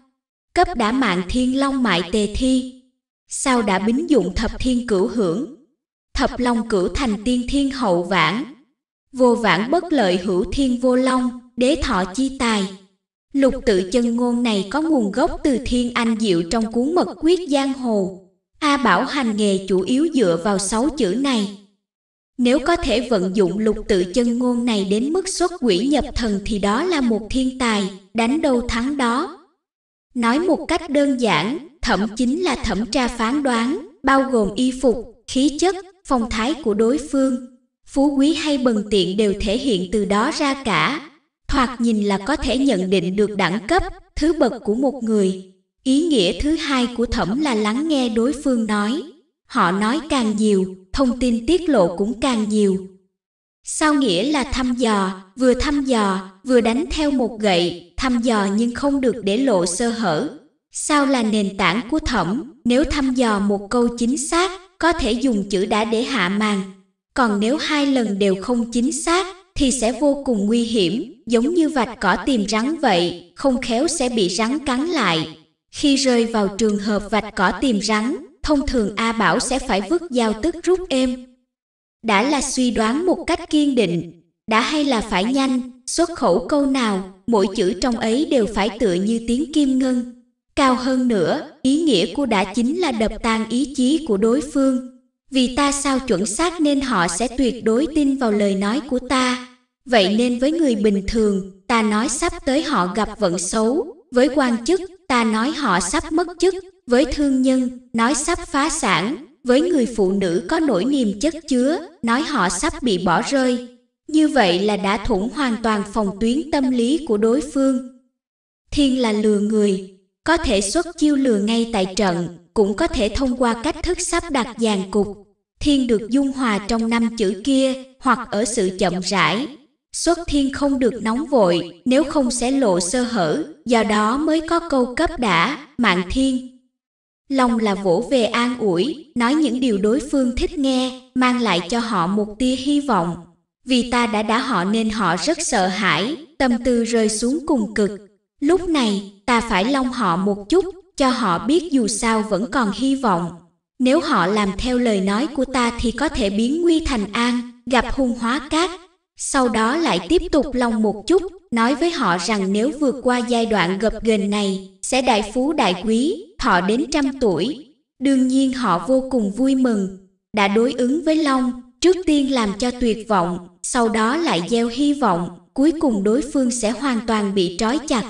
[SPEAKER 1] Cấp đã mạng thiên long mại tề thi, sao đã bính dụng thập thiên cửu hưởng thập long cửu thành tiên thiên hậu vãn vô vãn bất lợi hữu thiên vô long đế thọ chi tài lục tự chân ngôn này có nguồn gốc từ thiên anh diệu trong cuốn mật quyết giang hồ a bảo hành nghề chủ yếu dựa vào sáu chữ này nếu có thể vận dụng lục tự chân ngôn này đến mức xuất quỷ nhập thần thì đó là một thiên tài đánh đâu thắng đó Nói một cách đơn giản, thẩm chính là thẩm tra phán đoán, bao gồm y phục, khí chất, phong thái của đối phương. Phú quý hay bần tiện đều thể hiện từ đó ra cả. Thoạt nhìn là có thể nhận định được đẳng cấp, thứ bậc của một người. Ý nghĩa thứ hai của thẩm là lắng nghe đối phương nói. Họ nói càng nhiều, thông tin tiết lộ cũng càng nhiều, Sao nghĩa là thăm dò, vừa thăm dò, vừa đánh theo một gậy, thăm dò nhưng không được để lộ sơ hở. Sao là nền tảng của thẩm, nếu thăm dò một câu chính xác, có thể dùng chữ đã để hạ màn. Còn nếu hai lần đều không chính xác, thì sẽ vô cùng nguy hiểm, giống như vạch cỏ tìm rắn vậy, không khéo sẽ bị rắn cắn lại. Khi rơi vào trường hợp vạch cỏ tìm rắn, thông thường A Bảo sẽ phải vứt dao tức rút êm, đã là suy đoán một cách kiên định, đã hay là phải nhanh, xuất khẩu câu nào, mỗi chữ trong ấy đều phải tựa như tiếng kim ngân. Cao hơn nữa, ý nghĩa của đã chính là đập tan ý chí của đối phương. Vì ta sao chuẩn xác nên họ sẽ tuyệt đối tin vào lời nói của ta. Vậy nên với người bình thường, ta nói sắp tới họ gặp vận xấu, với quan chức, ta nói họ sắp mất chức, với thương nhân, nói sắp phá sản, với người phụ nữ có nỗi niềm chất chứa, nói họ sắp bị bỏ rơi. Như vậy là đã thủng hoàn toàn phòng tuyến tâm lý của đối phương. Thiên là lừa người, có thể xuất chiêu lừa ngay tại trận, cũng có thể thông qua cách thức sắp đặt dàn cục. Thiên được dung hòa trong năm chữ kia, hoặc ở sự chậm rãi. Xuất thiên không được nóng vội, nếu không sẽ lộ sơ hở, do đó mới có câu cấp đã, mạng thiên, Lòng là vỗ về an ủi, nói những điều đối phương thích nghe, mang lại cho họ một tia hy vọng. Vì ta đã đá họ nên họ rất sợ hãi, tâm tư rơi xuống cùng cực. Lúc này, ta phải long họ một chút, cho họ biết dù sao vẫn còn hy vọng. Nếu họ làm theo lời nói của ta thì có thể biến nguy thành an, gặp hung hóa cát, sau đó lại tiếp tục lòng một chút, nói với họ rằng nếu vượt qua giai đoạn gập ghềnh này, sẽ đại phú đại quý, thọ đến trăm tuổi. Đương nhiên họ vô cùng vui mừng, đã đối ứng với Long, trước tiên làm cho tuyệt vọng, sau đó lại gieo hy vọng, cuối cùng đối phương sẽ hoàn toàn bị trói chặt.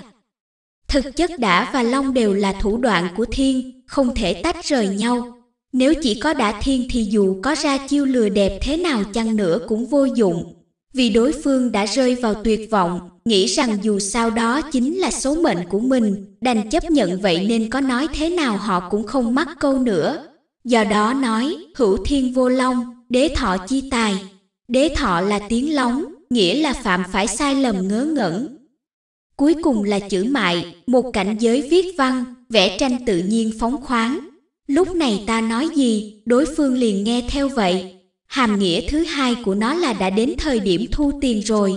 [SPEAKER 1] Thực chất đã và Long đều là thủ đoạn của Thiên, không thể tách rời nhau. Nếu chỉ có đã Thiên thì dù có ra chiêu lừa đẹp thế nào chăng nữa cũng vô dụng, vì đối phương đã rơi vào tuyệt vọng nghĩ rằng dù sao đó chính là số mệnh của mình đành chấp nhận vậy nên có nói thế nào họ cũng không mắc câu nữa do đó nói hữu thiên vô long đế thọ chi tài đế thọ là tiếng lóng nghĩa là phạm phải sai lầm ngớ ngẩn cuối cùng là chữ mại một cảnh giới viết văn vẽ tranh tự nhiên phóng khoáng lúc này ta nói gì đối phương liền nghe theo vậy Hàm nghĩa thứ hai của nó là đã đến thời điểm thu tiền rồi.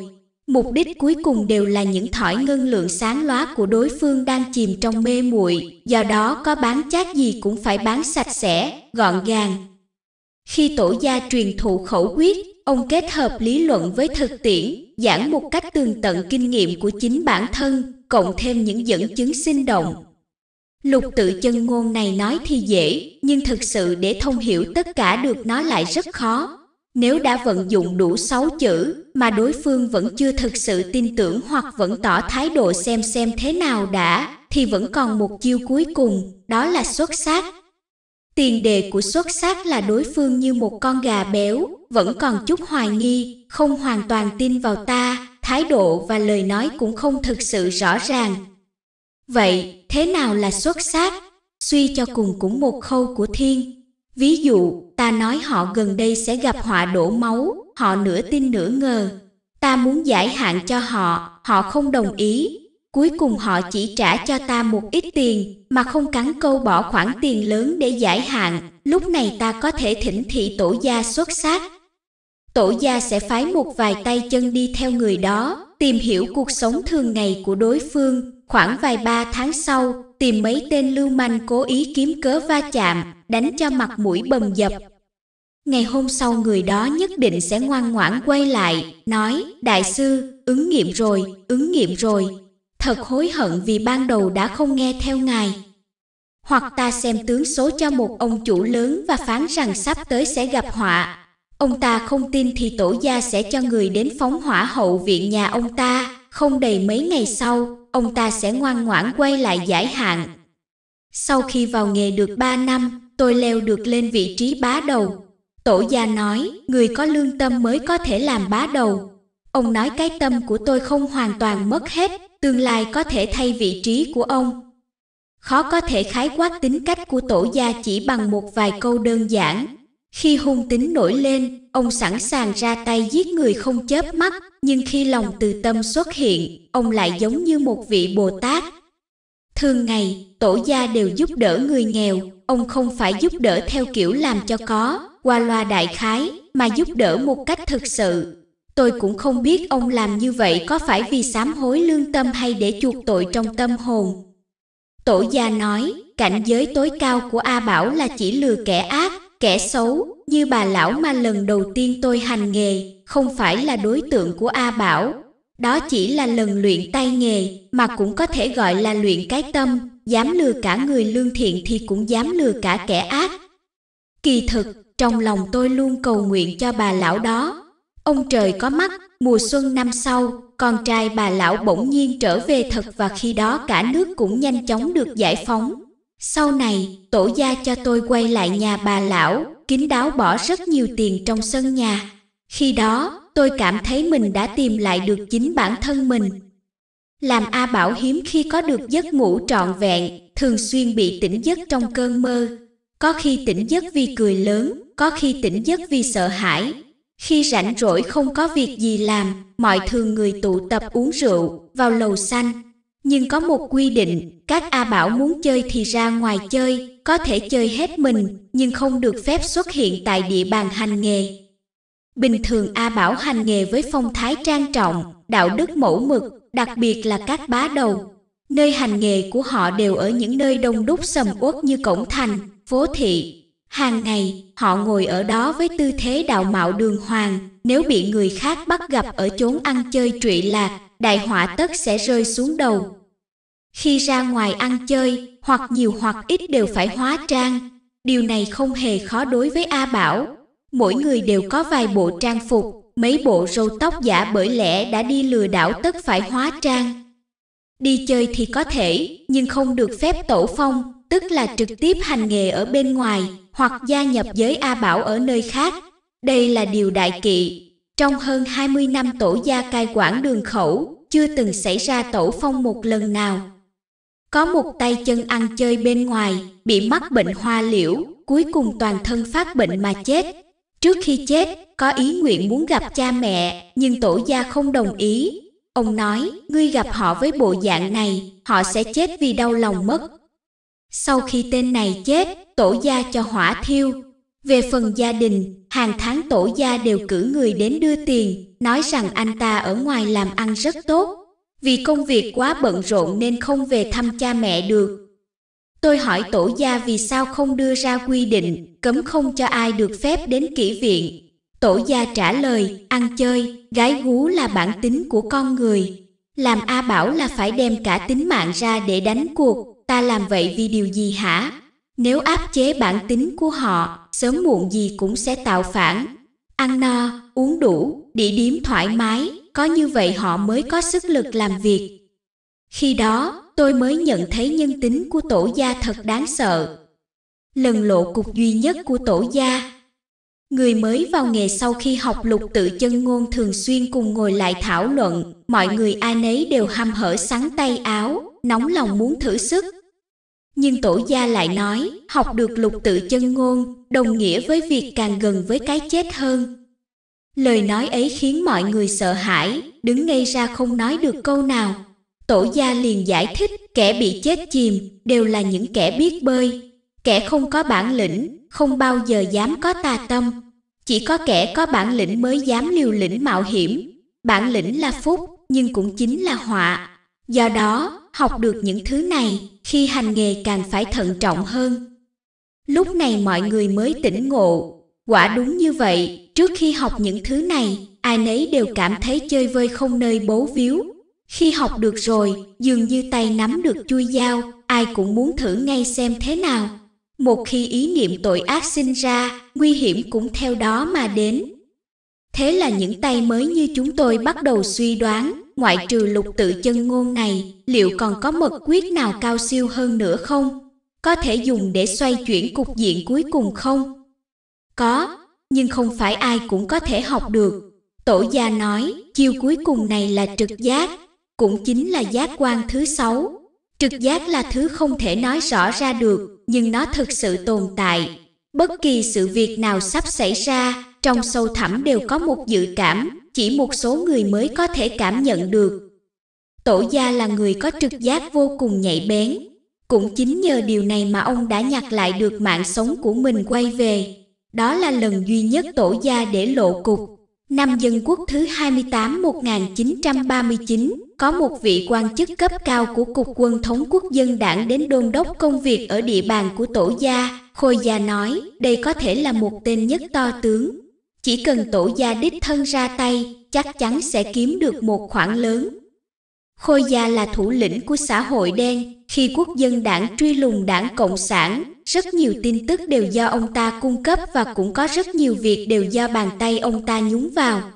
[SPEAKER 1] Mục đích cuối cùng đều là những thỏi ngân lượng sáng lóa của đối phương đang chìm trong mê muội, do đó có bán chát gì cũng phải bán sạch sẽ, gọn gàng. Khi tổ gia truyền thụ khẩu quyết, ông kết hợp lý luận với thực tiễn, giảng một cách tường tận kinh nghiệm của chính bản thân, cộng thêm những dẫn chứng sinh động, Lục tự chân ngôn này nói thì dễ, nhưng thực sự để thông hiểu tất cả được nó lại rất khó. Nếu đã vận dụng đủ 6 chữ mà đối phương vẫn chưa thực sự tin tưởng hoặc vẫn tỏ thái độ xem xem thế nào đã, thì vẫn còn một chiêu cuối cùng, đó là xuất sắc. Tiền đề của xuất sắc là đối phương như một con gà béo, vẫn còn chút hoài nghi, không hoàn toàn tin vào ta, thái độ và lời nói cũng không thực sự rõ ràng, Vậy, thế nào là xuất sắc? Suy cho cùng cũng một khâu của thiên. Ví dụ, ta nói họ gần đây sẽ gặp họa đổ máu, họ nửa tin nửa ngờ. Ta muốn giải hạn cho họ, họ không đồng ý. Cuối cùng họ chỉ trả cho ta một ít tiền mà không cắn câu bỏ khoản tiền lớn để giải hạn. Lúc này ta có thể thỉnh thị tổ gia xuất sắc. Tổ gia sẽ phái một vài tay chân đi theo người đó, tìm hiểu cuộc sống thường ngày của đối phương. Khoảng vài ba tháng sau, tìm mấy tên lưu manh cố ý kiếm cớ va chạm, đánh cho mặt mũi bầm dập. Ngày hôm sau người đó nhất định sẽ ngoan ngoãn quay lại, nói, Đại sư, ứng nghiệm rồi, ứng nghiệm rồi. Thật hối hận vì ban đầu đã không nghe theo ngài. Hoặc ta xem tướng số cho một ông chủ lớn và phán rằng sắp tới sẽ gặp họa, Ông ta không tin thì tổ gia sẽ cho người đến phóng hỏa hậu viện nhà ông ta. Không đầy mấy ngày sau, ông ta sẽ ngoan ngoãn quay lại giải hạn. Sau khi vào nghề được 3 năm, tôi leo được lên vị trí bá đầu. Tổ gia nói, người có lương tâm mới có thể làm bá đầu. Ông nói cái tâm của tôi không hoàn toàn mất hết, tương lai có thể thay vị trí của ông. Khó có thể khái quát tính cách của tổ gia chỉ bằng một vài câu đơn giản, khi hung tính nổi lên, ông sẵn sàng ra tay giết người không chớp mắt, nhưng khi lòng từ tâm xuất hiện, ông lại giống như một vị Bồ Tát. Thường ngày, tổ gia đều giúp đỡ người nghèo, ông không phải giúp đỡ theo kiểu làm cho có, qua loa đại khái, mà giúp đỡ một cách thực sự. Tôi cũng không biết ông làm như vậy có phải vì sám hối lương tâm hay để chuộc tội trong tâm hồn. Tổ gia nói, cảnh giới tối cao của A Bảo là chỉ lừa kẻ ác, kẻ xấu như bà lão mà lần đầu tiên tôi hành nghề không phải là đối tượng của a bảo đó chỉ là lần luyện tay nghề mà cũng có thể gọi là luyện cái tâm dám lừa cả người lương thiện thì cũng dám lừa cả kẻ ác kỳ thực trong lòng tôi luôn cầu nguyện cho bà lão đó ông trời có mắt mùa xuân năm sau con trai bà lão bỗng nhiên trở về thật và khi đó cả nước cũng nhanh chóng được giải phóng sau này, tổ gia cho tôi quay lại nhà bà lão, kín đáo bỏ rất nhiều tiền trong sân nhà. Khi đó, tôi cảm thấy mình đã tìm lại được chính bản thân mình. Làm A Bảo hiếm khi có được giấc ngủ trọn vẹn, thường xuyên bị tỉnh giấc trong cơn mơ. Có khi tỉnh giấc vì cười lớn, có khi tỉnh giấc vì sợ hãi. Khi rảnh rỗi không có việc gì làm, mọi thường người tụ tập uống rượu, vào lầu xanh, nhưng có một quy định, các A Bảo muốn chơi thì ra ngoài chơi, có thể chơi hết mình, nhưng không được phép xuất hiện tại địa bàn hành nghề. Bình thường A Bảo hành nghề với phong thái trang trọng, đạo đức mẫu mực, đặc biệt là các bá đầu. Nơi hành nghề của họ đều ở những nơi đông đúc sầm uất như cổng thành, phố thị. Hàng ngày, họ ngồi ở đó với tư thế đạo mạo đường hoàng, nếu bị người khác bắt gặp ở chốn ăn chơi trụy lạc, đại họa tất sẽ rơi xuống đầu. Khi ra ngoài ăn chơi, hoặc nhiều hoặc ít đều phải hóa trang, điều này không hề khó đối với A Bảo. Mỗi người đều có vài bộ trang phục, mấy bộ râu tóc giả bởi lẽ đã đi lừa đảo tất phải hóa trang. Đi chơi thì có thể, nhưng không được phép tổ phong, tức là trực tiếp hành nghề ở bên ngoài, hoặc gia nhập giới A Bảo ở nơi khác. Đây là điều đại kỵ, trong hơn 20 năm tổ gia cai quản đường khẩu, chưa từng xảy ra tổ phong một lần nào. Có một tay chân ăn chơi bên ngoài, bị mắc bệnh hoa liễu, cuối cùng toàn thân phát bệnh mà chết. Trước khi chết, có ý nguyện muốn gặp cha mẹ, nhưng tổ gia không đồng ý. Ông nói, ngươi gặp họ với bộ dạng này, họ sẽ chết vì đau lòng mất. Sau khi tên này chết, tổ gia cho hỏa thiêu, về phần gia đình, hàng tháng tổ gia đều cử người đến đưa tiền, nói rằng anh ta ở ngoài làm ăn rất tốt. Vì công việc quá bận rộn nên không về thăm cha mẹ được. Tôi hỏi tổ gia vì sao không đưa ra quy định, cấm không cho ai được phép đến kỹ viện. Tổ gia trả lời, ăn chơi, gái gú là bản tính của con người. Làm A Bảo là phải đem cả tính mạng ra để đánh cuộc, ta làm vậy vì điều gì hả? Nếu áp chế bản tính của họ, sớm muộn gì cũng sẽ tạo phản. Ăn no, uống đủ, địa điểm thoải mái, có như vậy họ mới có sức lực làm việc. Khi đó, tôi mới nhận thấy nhân tính của tổ gia thật đáng sợ. Lần lộ cục duy nhất của tổ gia Người mới vào nghề sau khi học lục tự chân ngôn thường xuyên cùng ngồi lại thảo luận, mọi người ai nấy đều ham hở sắn tay áo, nóng lòng muốn thử sức, nhưng tổ gia lại nói, học được lục tự chân ngôn, đồng nghĩa với việc càng gần với cái chết hơn. Lời nói ấy khiến mọi người sợ hãi, đứng ngay ra không nói được câu nào. Tổ gia liền giải thích, kẻ bị chết chìm đều là những kẻ biết bơi, kẻ không có bản lĩnh, không bao giờ dám có tà tâm. Chỉ có kẻ có bản lĩnh mới dám liều lĩnh mạo hiểm. Bản lĩnh là phúc, nhưng cũng chính là họa. Do đó, học được những thứ này khi hành nghề càng phải thận trọng hơn lúc này mọi người mới tỉnh ngộ quả đúng như vậy trước khi học những thứ này ai nấy đều cảm thấy chơi vơi không nơi bố víu khi học được rồi dường như tay nắm được chui dao ai cũng muốn thử ngay xem thế nào một khi ý niệm tội ác sinh ra nguy hiểm cũng theo đó mà đến thế là những tay mới như chúng tôi bắt đầu suy đoán ngoại trừ lục tự chân ngôn này, liệu còn có mật quyết nào cao siêu hơn nữa không? Có thể dùng để xoay chuyển cục diện cuối cùng không? Có, nhưng không phải ai cũng có thể học được. Tổ gia nói, chiêu cuối cùng này là trực giác, cũng chính là giác quan thứ sáu. Trực giác là thứ không thể nói rõ ra được, nhưng nó thực sự tồn tại. Bất kỳ sự việc nào sắp xảy ra, trong sâu thẳm đều có một dự cảm, chỉ một số người mới có thể cảm nhận được. Tổ gia là người có trực giác vô cùng nhạy bén, cũng chính nhờ điều này mà ông đã nhặt lại được mạng sống của mình quay về. Đó là lần duy nhất tổ gia để lộ cục. Năm Dân Quốc thứ 28 1939, có một vị quan chức cấp cao của Cục Quân thống Quốc dân đảng đến đôn đốc công việc ở địa bàn của tổ gia. Khôi gia nói, đây có thể là một tên nhất to tướng, chỉ cần tổ gia đích thân ra tay, chắc chắn sẽ kiếm được một khoản lớn. Khôi Gia là thủ lĩnh của xã hội đen, khi quốc dân đảng truy lùng đảng Cộng sản, rất nhiều tin tức đều do ông ta cung cấp và cũng có rất nhiều việc đều do bàn tay ông ta nhúng vào.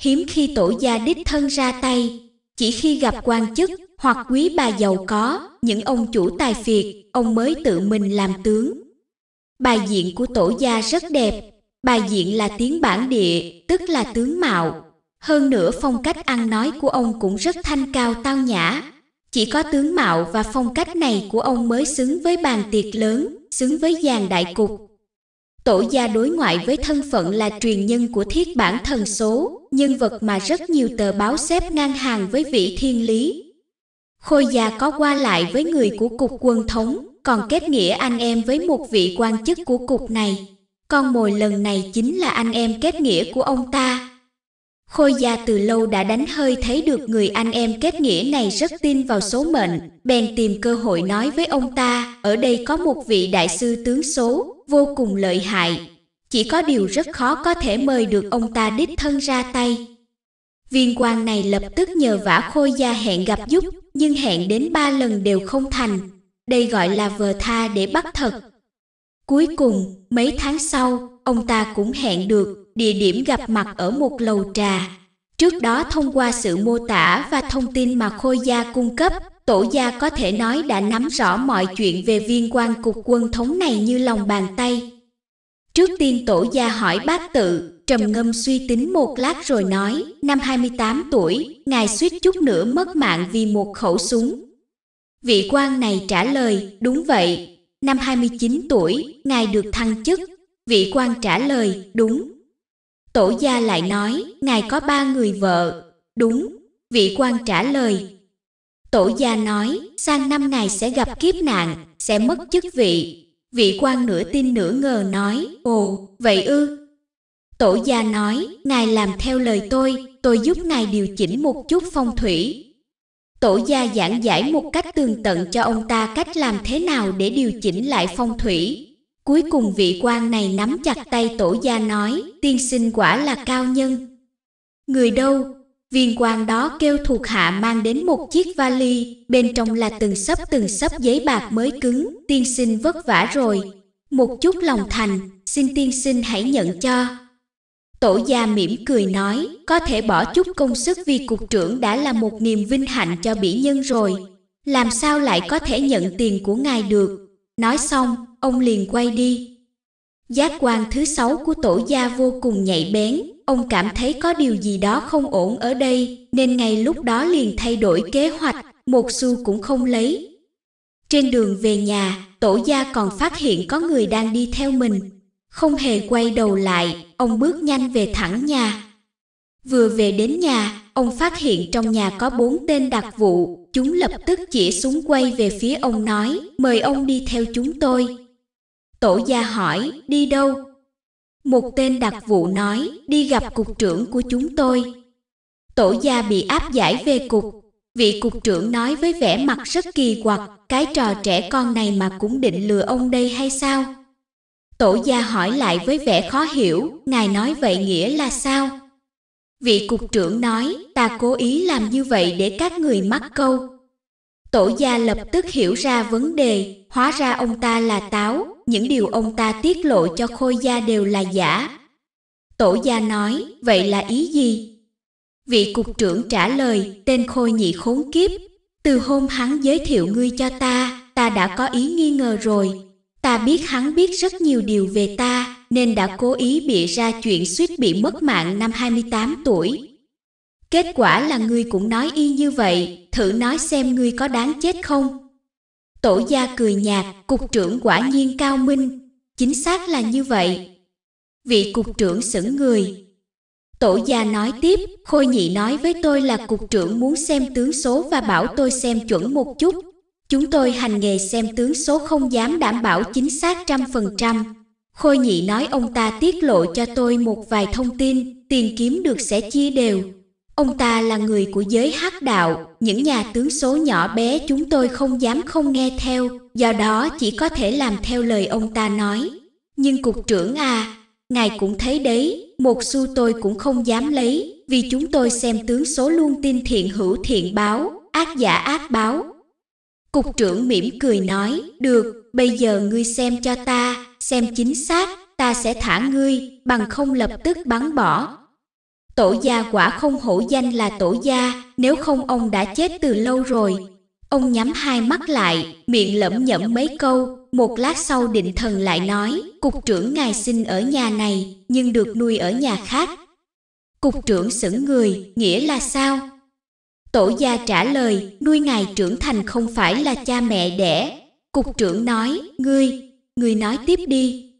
[SPEAKER 1] Hiếm khi tổ gia đích thân ra tay, chỉ khi gặp quan chức hoặc quý bà giàu có, những ông chủ tài phiệt, ông mới tự mình làm tướng. Bài diện của tổ gia rất đẹp, Bài diện là tiếng bản địa, tức là tướng mạo. Hơn nữa phong cách ăn nói của ông cũng rất thanh cao tao nhã. Chỉ có tướng mạo và phong cách này của ông mới xứng với bàn tiệc lớn, xứng với dàn đại cục. Tổ gia đối ngoại với thân phận là truyền nhân của thiết bản thần số, nhân vật mà rất nhiều tờ báo xếp ngang hàng với vị thiên lý. Khôi gia có qua lại với người của cục quân thống, còn kết nghĩa anh em với một vị quan chức của cục này. Con mồi lần này chính là anh em kết nghĩa của ông ta. Khôi gia từ lâu đã đánh hơi thấy được người anh em kết nghĩa này rất tin vào số mệnh, bèn tìm cơ hội nói với ông ta, ở đây có một vị đại sư tướng số, vô cùng lợi hại. Chỉ có điều rất khó có thể mời được ông ta đích thân ra tay. Viên quan này lập tức nhờ vả Khôi gia hẹn gặp giúp, nhưng hẹn đến ba lần đều không thành. Đây gọi là vờ tha để bắt thật, Cuối cùng, mấy tháng sau, ông ta cũng hẹn được địa điểm gặp mặt ở một lầu trà. Trước đó thông qua sự mô tả và thông tin mà Khôi Gia cung cấp, Tổ Gia có thể nói đã nắm rõ mọi chuyện về viên quan cục quân thống này như lòng bàn tay. Trước tiên Tổ Gia hỏi bác tự, trầm ngâm suy tính một lát rồi nói, năm 28 tuổi, ngài suýt chút nữa mất mạng vì một khẩu súng. Vị quan này trả lời, đúng vậy, Năm 29 tuổi, Ngài được thăng chức, vị quan trả lời, đúng. Tổ gia lại nói, Ngài có ba người vợ, đúng. Vị quan trả lời, Tổ gia nói, sang năm Ngài sẽ gặp kiếp nạn, sẽ mất chức vị. Vị quan nửa tin nửa ngờ nói, ồ, vậy ư? Tổ gia nói, Ngài làm theo lời tôi, tôi giúp Ngài điều chỉnh một chút phong thủy, Tổ gia giảng giải một cách tường tận cho ông ta cách làm thế nào để điều chỉnh lại phong thủy. Cuối cùng vị quan này nắm chặt tay tổ gia nói, tiên sinh quả là cao nhân. Người đâu? Viên quan đó kêu thuộc hạ mang đến một chiếc vali, bên trong là từng sấp từng sấp giấy bạc mới cứng, tiên sinh vất vả rồi. Một chút lòng thành, xin tiên sinh hãy nhận cho. Tổ gia mỉm cười nói, có thể bỏ chút công sức vì cục trưởng đã là một niềm vinh hạnh cho bỉ nhân rồi. Làm sao lại có thể nhận tiền của ngài được? Nói xong, ông liền quay đi. Giác quan thứ sáu của tổ gia vô cùng nhạy bén, ông cảm thấy có điều gì đó không ổn ở đây, nên ngay lúc đó liền thay đổi kế hoạch, một xu cũng không lấy. Trên đường về nhà, tổ gia còn phát hiện có người đang đi theo mình, không hề quay đầu lại, ông bước nhanh về thẳng nhà. Vừa về đến nhà, ông phát hiện trong nhà có bốn tên đặc vụ, chúng lập tức chỉ súng quay về phía ông nói, mời ông đi theo chúng tôi. Tổ gia hỏi, đi đâu? Một tên đặc vụ nói, đi gặp cục trưởng của chúng tôi. Tổ gia bị áp giải về cục, vị cục trưởng nói với vẻ mặt rất kỳ quặc, cái trò trẻ con này mà cũng định lừa ông đây hay sao? Tổ gia hỏi lại với vẻ khó hiểu, Ngài nói vậy nghĩa là sao? Vị cục trưởng nói, ta cố ý làm như vậy để các người mắc câu. Tổ gia lập tức hiểu ra vấn đề, hóa ra ông ta là táo, những điều ông ta tiết lộ cho khôi gia đều là giả. Tổ gia nói, vậy là ý gì? Vị cục trưởng trả lời, tên khôi nhị khốn kiếp. Từ hôm hắn giới thiệu ngươi cho ta, ta đã có ý nghi ngờ rồi, Ta biết hắn biết rất nhiều điều về ta, nên đã cố ý bịa ra chuyện suýt bị mất mạng năm 28 tuổi. Kết quả là ngươi cũng nói y như vậy, thử nói xem ngươi có đáng chết không? Tổ gia cười nhạt, cục trưởng quả nhiên cao minh, chính xác là như vậy. Vị cục trưởng sững người. Tổ gia nói tiếp, Khôi Nhị nói với tôi là cục trưởng muốn xem tướng số và bảo tôi xem chuẩn một chút, Chúng tôi hành nghề xem tướng số không dám đảm bảo chính xác trăm phần trăm. Khôi Nhị nói ông ta tiết lộ cho tôi một vài thông tin, tiền kiếm được sẽ chia đều. Ông ta là người của giới hắc đạo, những nhà tướng số nhỏ bé chúng tôi không dám không nghe theo, do đó chỉ có thể làm theo lời ông ta nói. Nhưng cục trưởng à, ngài cũng thấy đấy, một xu tôi cũng không dám lấy, vì chúng tôi xem tướng số luôn tin thiện hữu thiện báo, ác giả ác báo, Cục trưởng mỉm cười nói, được, bây giờ ngươi xem cho ta, xem chính xác, ta sẽ thả ngươi, bằng không lập tức bắn bỏ. Tổ gia quả không hổ danh là tổ gia, nếu không ông đã chết từ lâu rồi. Ông nhắm hai mắt lại, miệng lẩm nhẩm mấy câu, một lát sau định thần lại nói, cục trưởng ngài sinh ở nhà này, nhưng được nuôi ở nhà khác. Cục trưởng sững người, nghĩa là sao? Tổ gia trả lời, nuôi ngài trưởng thành không phải là cha mẹ đẻ. Cục trưởng nói, ngươi, ngươi nói tiếp đi.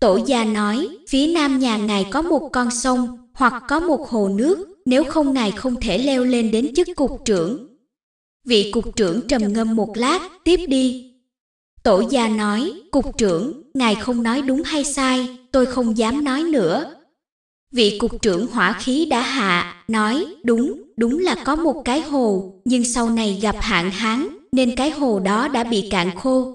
[SPEAKER 1] Tổ gia nói, phía nam nhà ngài có một con sông, hoặc có một hồ nước, nếu không ngài không thể leo lên đến chức cục trưởng. Vị cục trưởng trầm ngâm một lát, tiếp đi. Tổ gia nói, cục trưởng, ngài không nói đúng hay sai, tôi không dám nói nữa. Vị cục trưởng hỏa khí đã hạ, nói, đúng, Đúng là có một cái hồ, nhưng sau này gặp hạn hán, nên cái hồ đó đã bị cạn khô.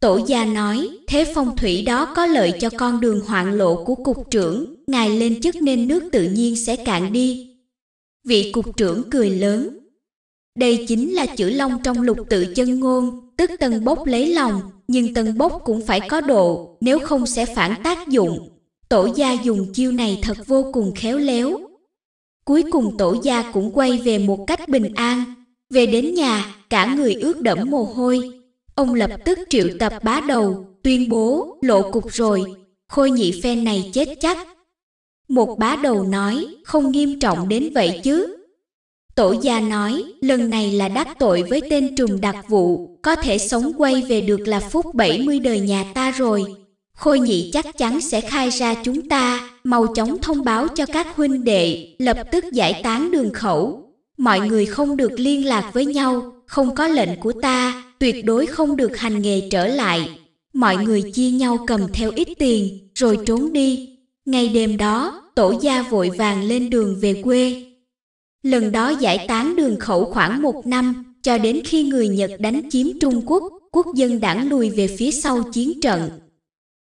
[SPEAKER 1] Tổ gia nói, thế phong thủy đó có lợi cho con đường hoạn lộ của cục trưởng, ngài lên chức nên nước tự nhiên sẽ cạn đi. Vị cục trưởng cười lớn. Đây chính là chữ long trong lục tự chân ngôn, tức tân bốc lấy lòng, nhưng tân bốc cũng phải có độ, nếu không sẽ phản tác dụng. Tổ gia dùng chiêu này thật vô cùng khéo léo, Cuối cùng tổ gia cũng quay về một cách bình an. Về đến nhà, cả người ướt đẫm mồ hôi. Ông lập tức triệu tập bá đầu, tuyên bố lộ cục rồi, khôi nhị phen này chết chắc. Một bá đầu nói, không nghiêm trọng đến vậy chứ. Tổ gia nói, lần này là đắc tội với tên trùng đặc vụ, có thể sống quay về được là phút 70 đời nhà ta rồi. Khôi nhị chắc chắn sẽ khai ra chúng ta, mau chóng thông báo cho các huynh đệ, lập tức giải tán đường khẩu. Mọi người không được liên lạc với nhau, không có lệnh của ta, tuyệt đối không được hành nghề trở lại. Mọi người chia nhau cầm theo ít tiền, rồi trốn đi. Ngày đêm đó, tổ gia vội vàng lên đường về quê. Lần đó giải tán đường khẩu khoảng một năm, cho đến khi người Nhật đánh chiếm Trung Quốc, quốc dân đảng lùi về phía sau chiến trận,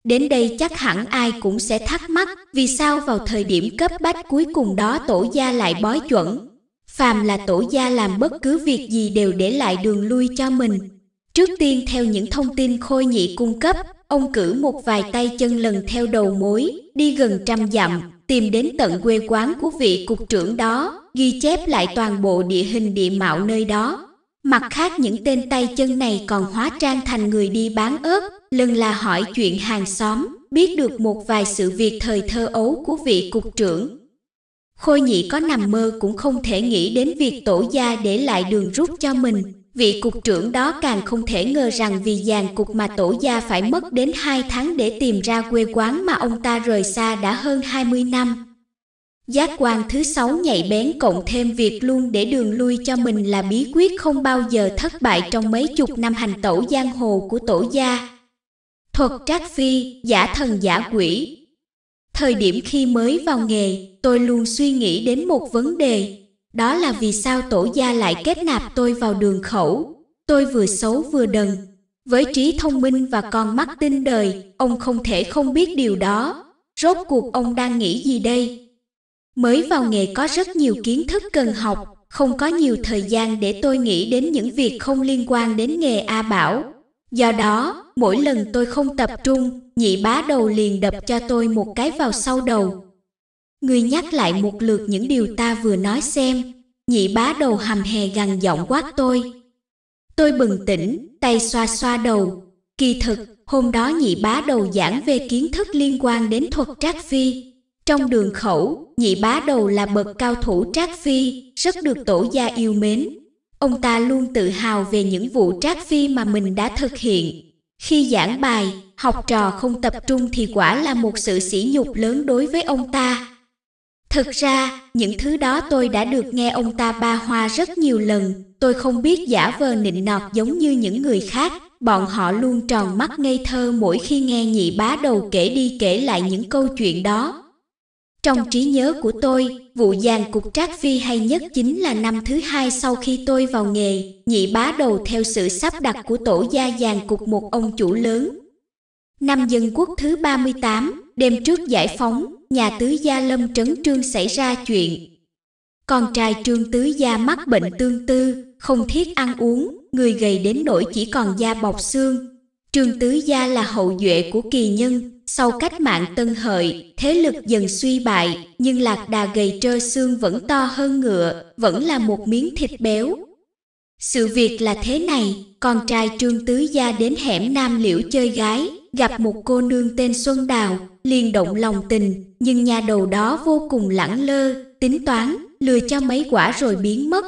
[SPEAKER 1] Đến đây chắc hẳn ai cũng sẽ thắc mắc vì sao vào thời điểm cấp bách cuối cùng đó tổ gia lại bói chuẩn. Phàm là tổ gia làm bất cứ việc gì đều để lại đường lui cho mình. Trước tiên theo những thông tin khôi nhị cung cấp, ông cử một vài tay chân lần theo đầu mối, đi gần trăm dặm, tìm đến tận quê quán của vị cục trưởng đó, ghi chép lại toàn bộ địa hình địa mạo nơi đó. Mặt khác những tên tay chân này còn hóa trang thành người đi bán ớt, lần là hỏi chuyện hàng xóm, biết được một vài sự việc thời thơ ấu của vị cục trưởng. Khôi nhị có nằm mơ cũng không thể nghĩ đến việc tổ gia để lại đường rút cho mình. Vị cục trưởng đó càng không thể ngờ rằng vì dàn cục mà tổ gia phải mất đến hai tháng để tìm ra quê quán mà ông ta rời xa đã hơn hai mươi năm. Giác quan thứ sáu nhạy bén cộng thêm việc luôn để đường lui cho mình là bí quyết không bao giờ thất bại trong mấy chục năm hành tẩu giang hồ của tổ gia. Thuật trác phi, giả thần giả quỷ. Thời điểm khi mới vào nghề, tôi luôn suy nghĩ đến một vấn đề. Đó là vì sao tổ gia lại kết nạp tôi vào đường khẩu. Tôi vừa xấu vừa đần. Với trí thông minh và con mắt tinh đời, ông không thể không biết điều đó. Rốt cuộc ông đang nghĩ gì đây? Mới vào nghề có rất nhiều kiến thức cần học, không có nhiều thời gian để tôi nghĩ đến những việc không liên quan đến nghề A Bảo. Do đó, mỗi lần tôi không tập trung, nhị bá đầu liền đập cho tôi một cái vào sau đầu. Ngươi nhắc lại một lượt những điều ta vừa nói xem, nhị bá đầu hầm hè gằn giọng quát tôi. Tôi bừng tỉnh, tay xoa xoa đầu. Kỳ thực, hôm đó nhị bá đầu giảng về kiến thức liên quan đến thuật trác phi. Trong đường khẩu, nhị bá đầu là bậc cao thủ trác phi, rất được tổ gia yêu mến, Ông ta luôn tự hào về những vụ trác phi mà mình đã thực hiện. Khi giảng bài, học trò không tập trung thì quả là một sự sỉ nhục lớn đối với ông ta. Thực ra, những thứ đó tôi đã được nghe ông ta ba hoa rất nhiều lần, tôi không biết giả vờ nịnh nọt giống như những người khác, bọn họ luôn tròn mắt ngây thơ mỗi khi nghe nhị bá đầu kể đi kể lại những câu chuyện đó. Trong trí nhớ của tôi, vụ dàn cục trác phi hay nhất chính là năm thứ hai sau khi tôi vào nghề, nhị bá đầu theo sự sắp đặt của tổ gia dàn cục một ông chủ lớn. Năm dân quốc thứ 38, đêm trước giải phóng, nhà tứ gia Lâm Trấn Trương xảy ra chuyện. Con trai Trương Tứ Gia mắc bệnh tương tư, không thiết ăn uống, người gầy đến nỗi chỉ còn da bọc xương, Trương Tứ Gia là hậu duệ của kỳ nhân, sau cách mạng tân hợi, thế lực dần suy bại, nhưng lạc đà gầy trơ xương vẫn to hơn ngựa, vẫn là một miếng thịt béo. Sự việc là thế này, con trai Trương Tứ Gia đến hẻm Nam Liễu chơi gái, gặp một cô nương tên Xuân Đào, liền động lòng tình, nhưng nhà đầu đó vô cùng lẳng lơ, tính toán, lừa cho mấy quả rồi biến mất.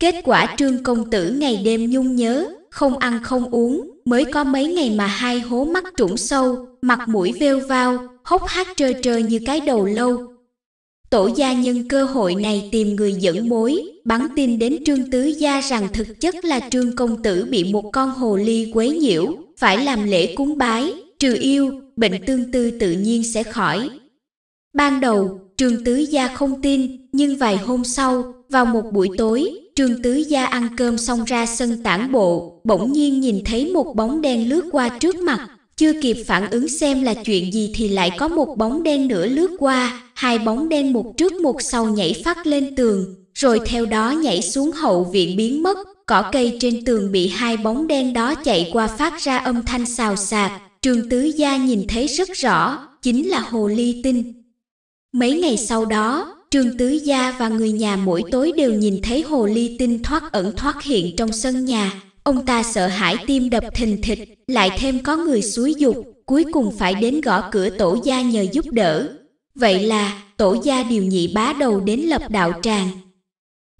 [SPEAKER 1] Kết quả Trương Công Tử ngày đêm nhung nhớ, không ăn không uống, mới có mấy ngày mà hai hố mắt trũng sâu, mặt mũi veo vao hốc hác trơ trơ như cái đầu lâu. Tổ gia nhân cơ hội này tìm người dẫn mối, bắn tin đến Trương Tứ Gia rằng thực chất là Trương Công Tử bị một con hồ ly quấy nhiễu, phải làm lễ cúng bái, trừ yêu, bệnh tương tư tự nhiên sẽ khỏi. Ban đầu, Trương Tứ Gia không tin, nhưng vài hôm sau, vào một buổi tối, Trương Tứ Gia ăn cơm xong ra sân tản bộ, bỗng nhiên nhìn thấy một bóng đen lướt qua trước mặt. Chưa kịp phản ứng xem là chuyện gì thì lại có một bóng đen nữa lướt qua, hai bóng đen một trước một sau nhảy phát lên tường, rồi theo đó nhảy xuống hậu viện biến mất. Cỏ cây trên tường bị hai bóng đen đó chạy qua phát ra âm thanh xào xạc, Trương Tứ Gia nhìn thấy rất rõ, chính là hồ ly tinh. Mấy ngày sau đó, Trương Tứ Gia và người nhà mỗi tối đều nhìn thấy hồ ly tinh thoát ẩn thoát hiện trong sân nhà. Ông ta sợ hãi tim đập thình thịch, lại thêm có người xúi dục, cuối cùng phải đến gõ cửa tổ gia nhờ giúp đỡ. Vậy là, tổ gia điều nhị bá đầu đến lập đạo tràng.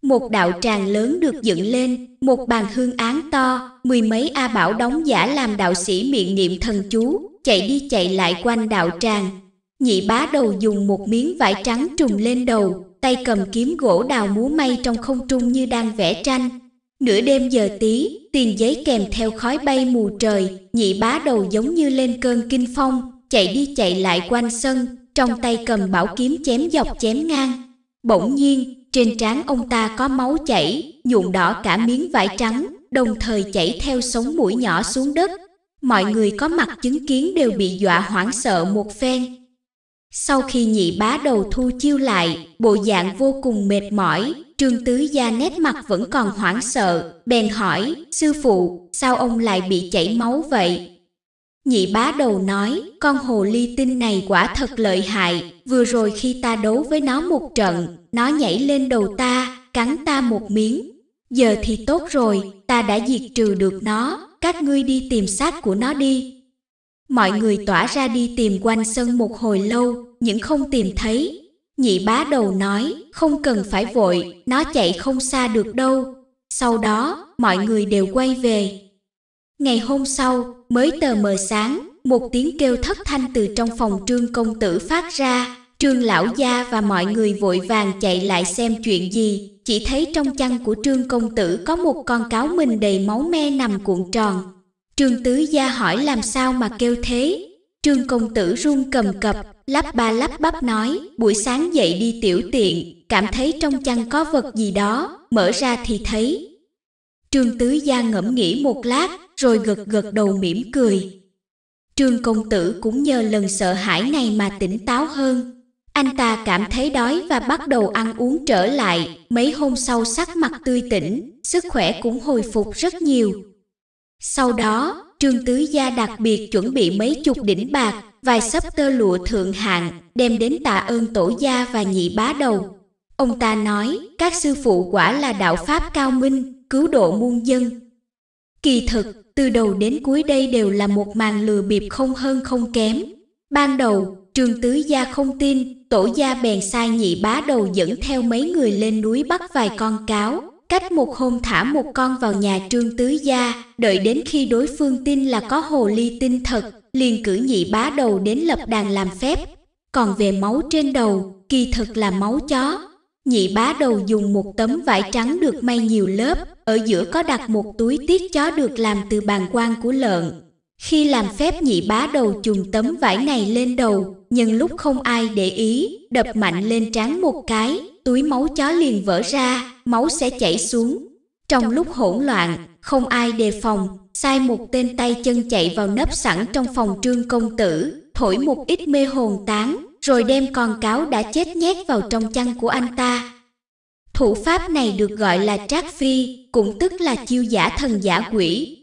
[SPEAKER 1] Một đạo tràng lớn được dựng lên, một bàn hương án to, mười mấy A Bảo đóng giả làm đạo sĩ miệng niệm thần chú, chạy đi chạy lại quanh đạo tràng, Nhị bá đầu dùng một miếng vải trắng trùm lên đầu, tay cầm kiếm gỗ đào múa may trong không trung như đang vẽ tranh. Nửa đêm giờ tí, tiền giấy kèm theo khói bay mù trời, nhị bá đầu giống như lên cơn kinh phong, chạy đi chạy lại quanh sân, trong tay cầm bảo kiếm chém dọc chém ngang. Bỗng nhiên, trên trán ông ta có máu chảy, nhuộm đỏ cả miếng vải trắng, đồng thời chảy theo sống mũi nhỏ xuống đất. Mọi người có mặt chứng kiến đều bị dọa hoảng sợ một phen, sau khi nhị bá đầu thu chiêu lại, bộ dạng vô cùng mệt mỏi, Trương Tứ Gia nét mặt vẫn còn hoảng sợ, bèn hỏi, sư phụ, sao ông lại bị chảy máu vậy? Nhị bá đầu nói, con hồ ly tinh này quả thật lợi hại, vừa rồi khi ta đấu với nó một trận, nó nhảy lên đầu ta, cắn ta một miếng. Giờ thì tốt rồi, ta đã diệt trừ được nó, các ngươi đi tìm xác của nó đi, Mọi người tỏa ra đi tìm quanh sân một hồi lâu, những không tìm thấy. Nhị bá đầu nói, không cần phải vội, nó chạy không xa được đâu. Sau đó, mọi người đều quay về. Ngày hôm sau, mới tờ mờ sáng, một tiếng kêu thất thanh từ trong phòng trương công tử phát ra. Trương lão gia và mọi người vội vàng chạy lại xem chuyện gì, chỉ thấy trong chăn của trương công tử có một con cáo mình đầy máu me nằm cuộn tròn. Trương tứ gia hỏi làm sao mà kêu thế, Trương công tử run cầm cập, lắp ba lắp bắp nói, buổi sáng dậy đi tiểu tiện, cảm thấy trong chăn có vật gì đó, mở ra thì thấy. Trương Tứ Gia ngẫm nghĩ một lát, rồi gật gật đầu mỉm cười. Trương Công Tử cũng nhờ lần sợ hãi này mà tỉnh táo hơn. Anh ta cảm thấy đói và bắt đầu ăn uống trở lại, mấy hôm sau sắc mặt tươi tỉnh, sức khỏe cũng hồi phục rất nhiều. Sau đó, Trương Tứ Gia đặc biệt chuẩn bị mấy chục đỉnh bạc, vài sấp tơ lụa thượng hạng đem đến tạ ơn tổ gia và nhị bá đầu. Ông ta nói, các sư phụ quả là đạo pháp cao minh, cứu độ muôn dân. Kỳ thực, từ đầu đến cuối đây đều là một màn lừa bịp không hơn không kém. Ban đầu, Trương Tứ Gia không tin, tổ gia bèn sai nhị bá đầu dẫn theo mấy người lên núi bắt vài con cáo, cách một hôm thả một con vào nhà Trương Tứ Gia, đợi đến khi đối phương tin là có hồ ly tinh thật, liền cử nhị bá đầu đến lập đàn làm phép. Còn về máu trên đầu, kỳ thực là máu chó. Nhị bá đầu dùng một tấm vải trắng được may nhiều lớp, ở giữa có đặt một túi tiết chó được làm từ bàn quan của lợn. Khi làm phép nhị bá đầu chùm tấm vải này lên đầu, nhưng lúc không ai để ý, đập mạnh lên trán một cái, túi máu chó liền vỡ ra, máu sẽ chảy xuống. Trong lúc hỗn loạn, không ai đề phòng, sai một tên tay chân chạy vào nấp sẵn trong phòng trương công tử, thổi một ít mê hồn tán, rồi đem con cáo đã chết nhét vào trong chăn của anh ta. Thủ pháp này được gọi là trác phi, cũng tức là chiêu giả thần giả quỷ.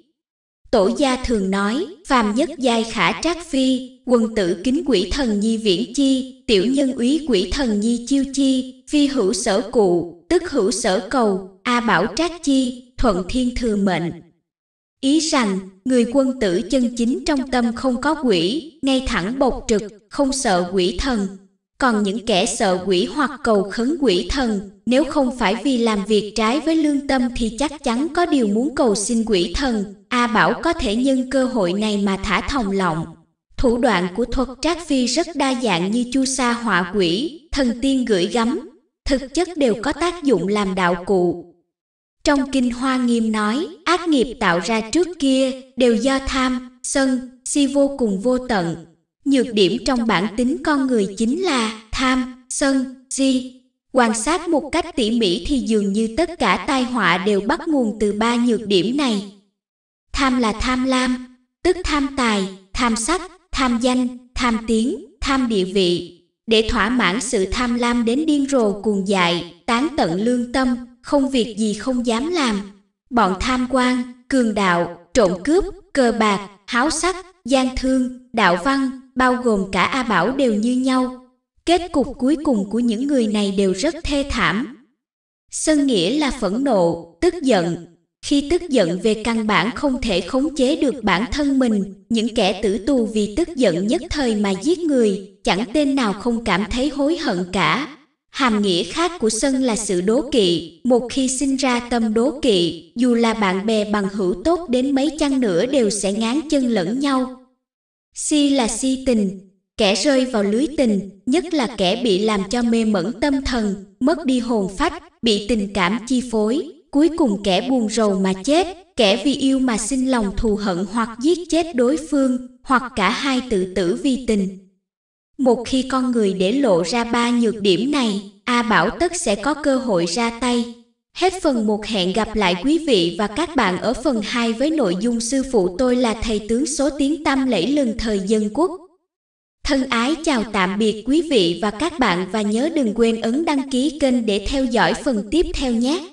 [SPEAKER 1] Tổ gia thường nói, phàm nhất giai khả trác phi, quân tử kính quỷ thần nhi viễn chi, tiểu nhân úy quỷ thần nhi chiêu chi, phi hữu sở cụ, tức hữu sở cầu, a bảo trác chi, thuận thiên thừa mệnh, Ý rằng, người quân tử chân chính trong tâm không có quỷ, ngay thẳng bộc trực, không sợ quỷ thần. Còn những kẻ sợ quỷ hoặc cầu khấn quỷ thần, nếu không phải vì làm việc trái với lương tâm thì chắc chắn có điều muốn cầu xin quỷ thần. A Bảo có thể nhân cơ hội này mà thả thòng lọng. Thủ đoạn của thuật trác phi rất đa dạng như chu sa họa quỷ, thần tiên gửi gắm, thực chất đều có tác dụng làm đạo cụ, trong Kinh Hoa Nghiêm nói, ác nghiệp tạo ra trước kia đều do tham, sân, si vô cùng vô tận. Nhược điểm trong bản tính con người chính là tham, sân, si. Quan sát một cách tỉ mỉ thì dường như tất cả tai họa đều bắt nguồn từ ba nhược điểm này. Tham là tham lam, tức tham tài, tham sắc, tham danh, tham tiếng, tham địa vị, để thỏa mãn sự tham lam đến điên rồ cuồng dại, tán tận lương tâm, không việc gì không dám làm. Bọn tham quan, cường đạo, trộm cướp, cờ bạc, háo sắc, gian thương, đạo văn, bao gồm cả A Bảo đều như nhau. Kết cục cuối cùng của những người này đều rất thê thảm. Sân nghĩa là phẫn nộ, tức giận. Khi tức giận về căn bản không thể khống chế được bản thân mình, những kẻ tử tù vì tức giận nhất thời mà giết người, chẳng tên nào không cảm thấy hối hận cả. Hàm nghĩa khác của sân là sự đố kỵ, một khi sinh ra tâm đố kỵ, dù là bạn bè bằng hữu tốt đến mấy chăng nữa đều sẽ ngán chân lẫn nhau. Si là si tình, kẻ rơi vào lưới tình, nhất là kẻ bị làm cho mê mẩn tâm thần, mất đi hồn phách, bị tình cảm chi phối, cuối cùng kẻ buồn rầu mà chết, kẻ vì yêu mà sinh lòng thù hận hoặc giết chết đối phương, hoặc cả hai tự tử vì tình. Một khi con người để lộ ra ba nhược điểm này, A Bảo tất sẽ có cơ hội ra tay. Hết phần 1 hẹn gặp lại quý vị và các bạn ở phần 2 với nội dung Sư phụ tôi là thầy tướng số tiếng tâm lẫy lừng thời dân quốc. Thân ái chào tạm biệt quý vị và các bạn và nhớ đừng quên ấn đăng ký kênh để theo dõi phần tiếp theo nhé.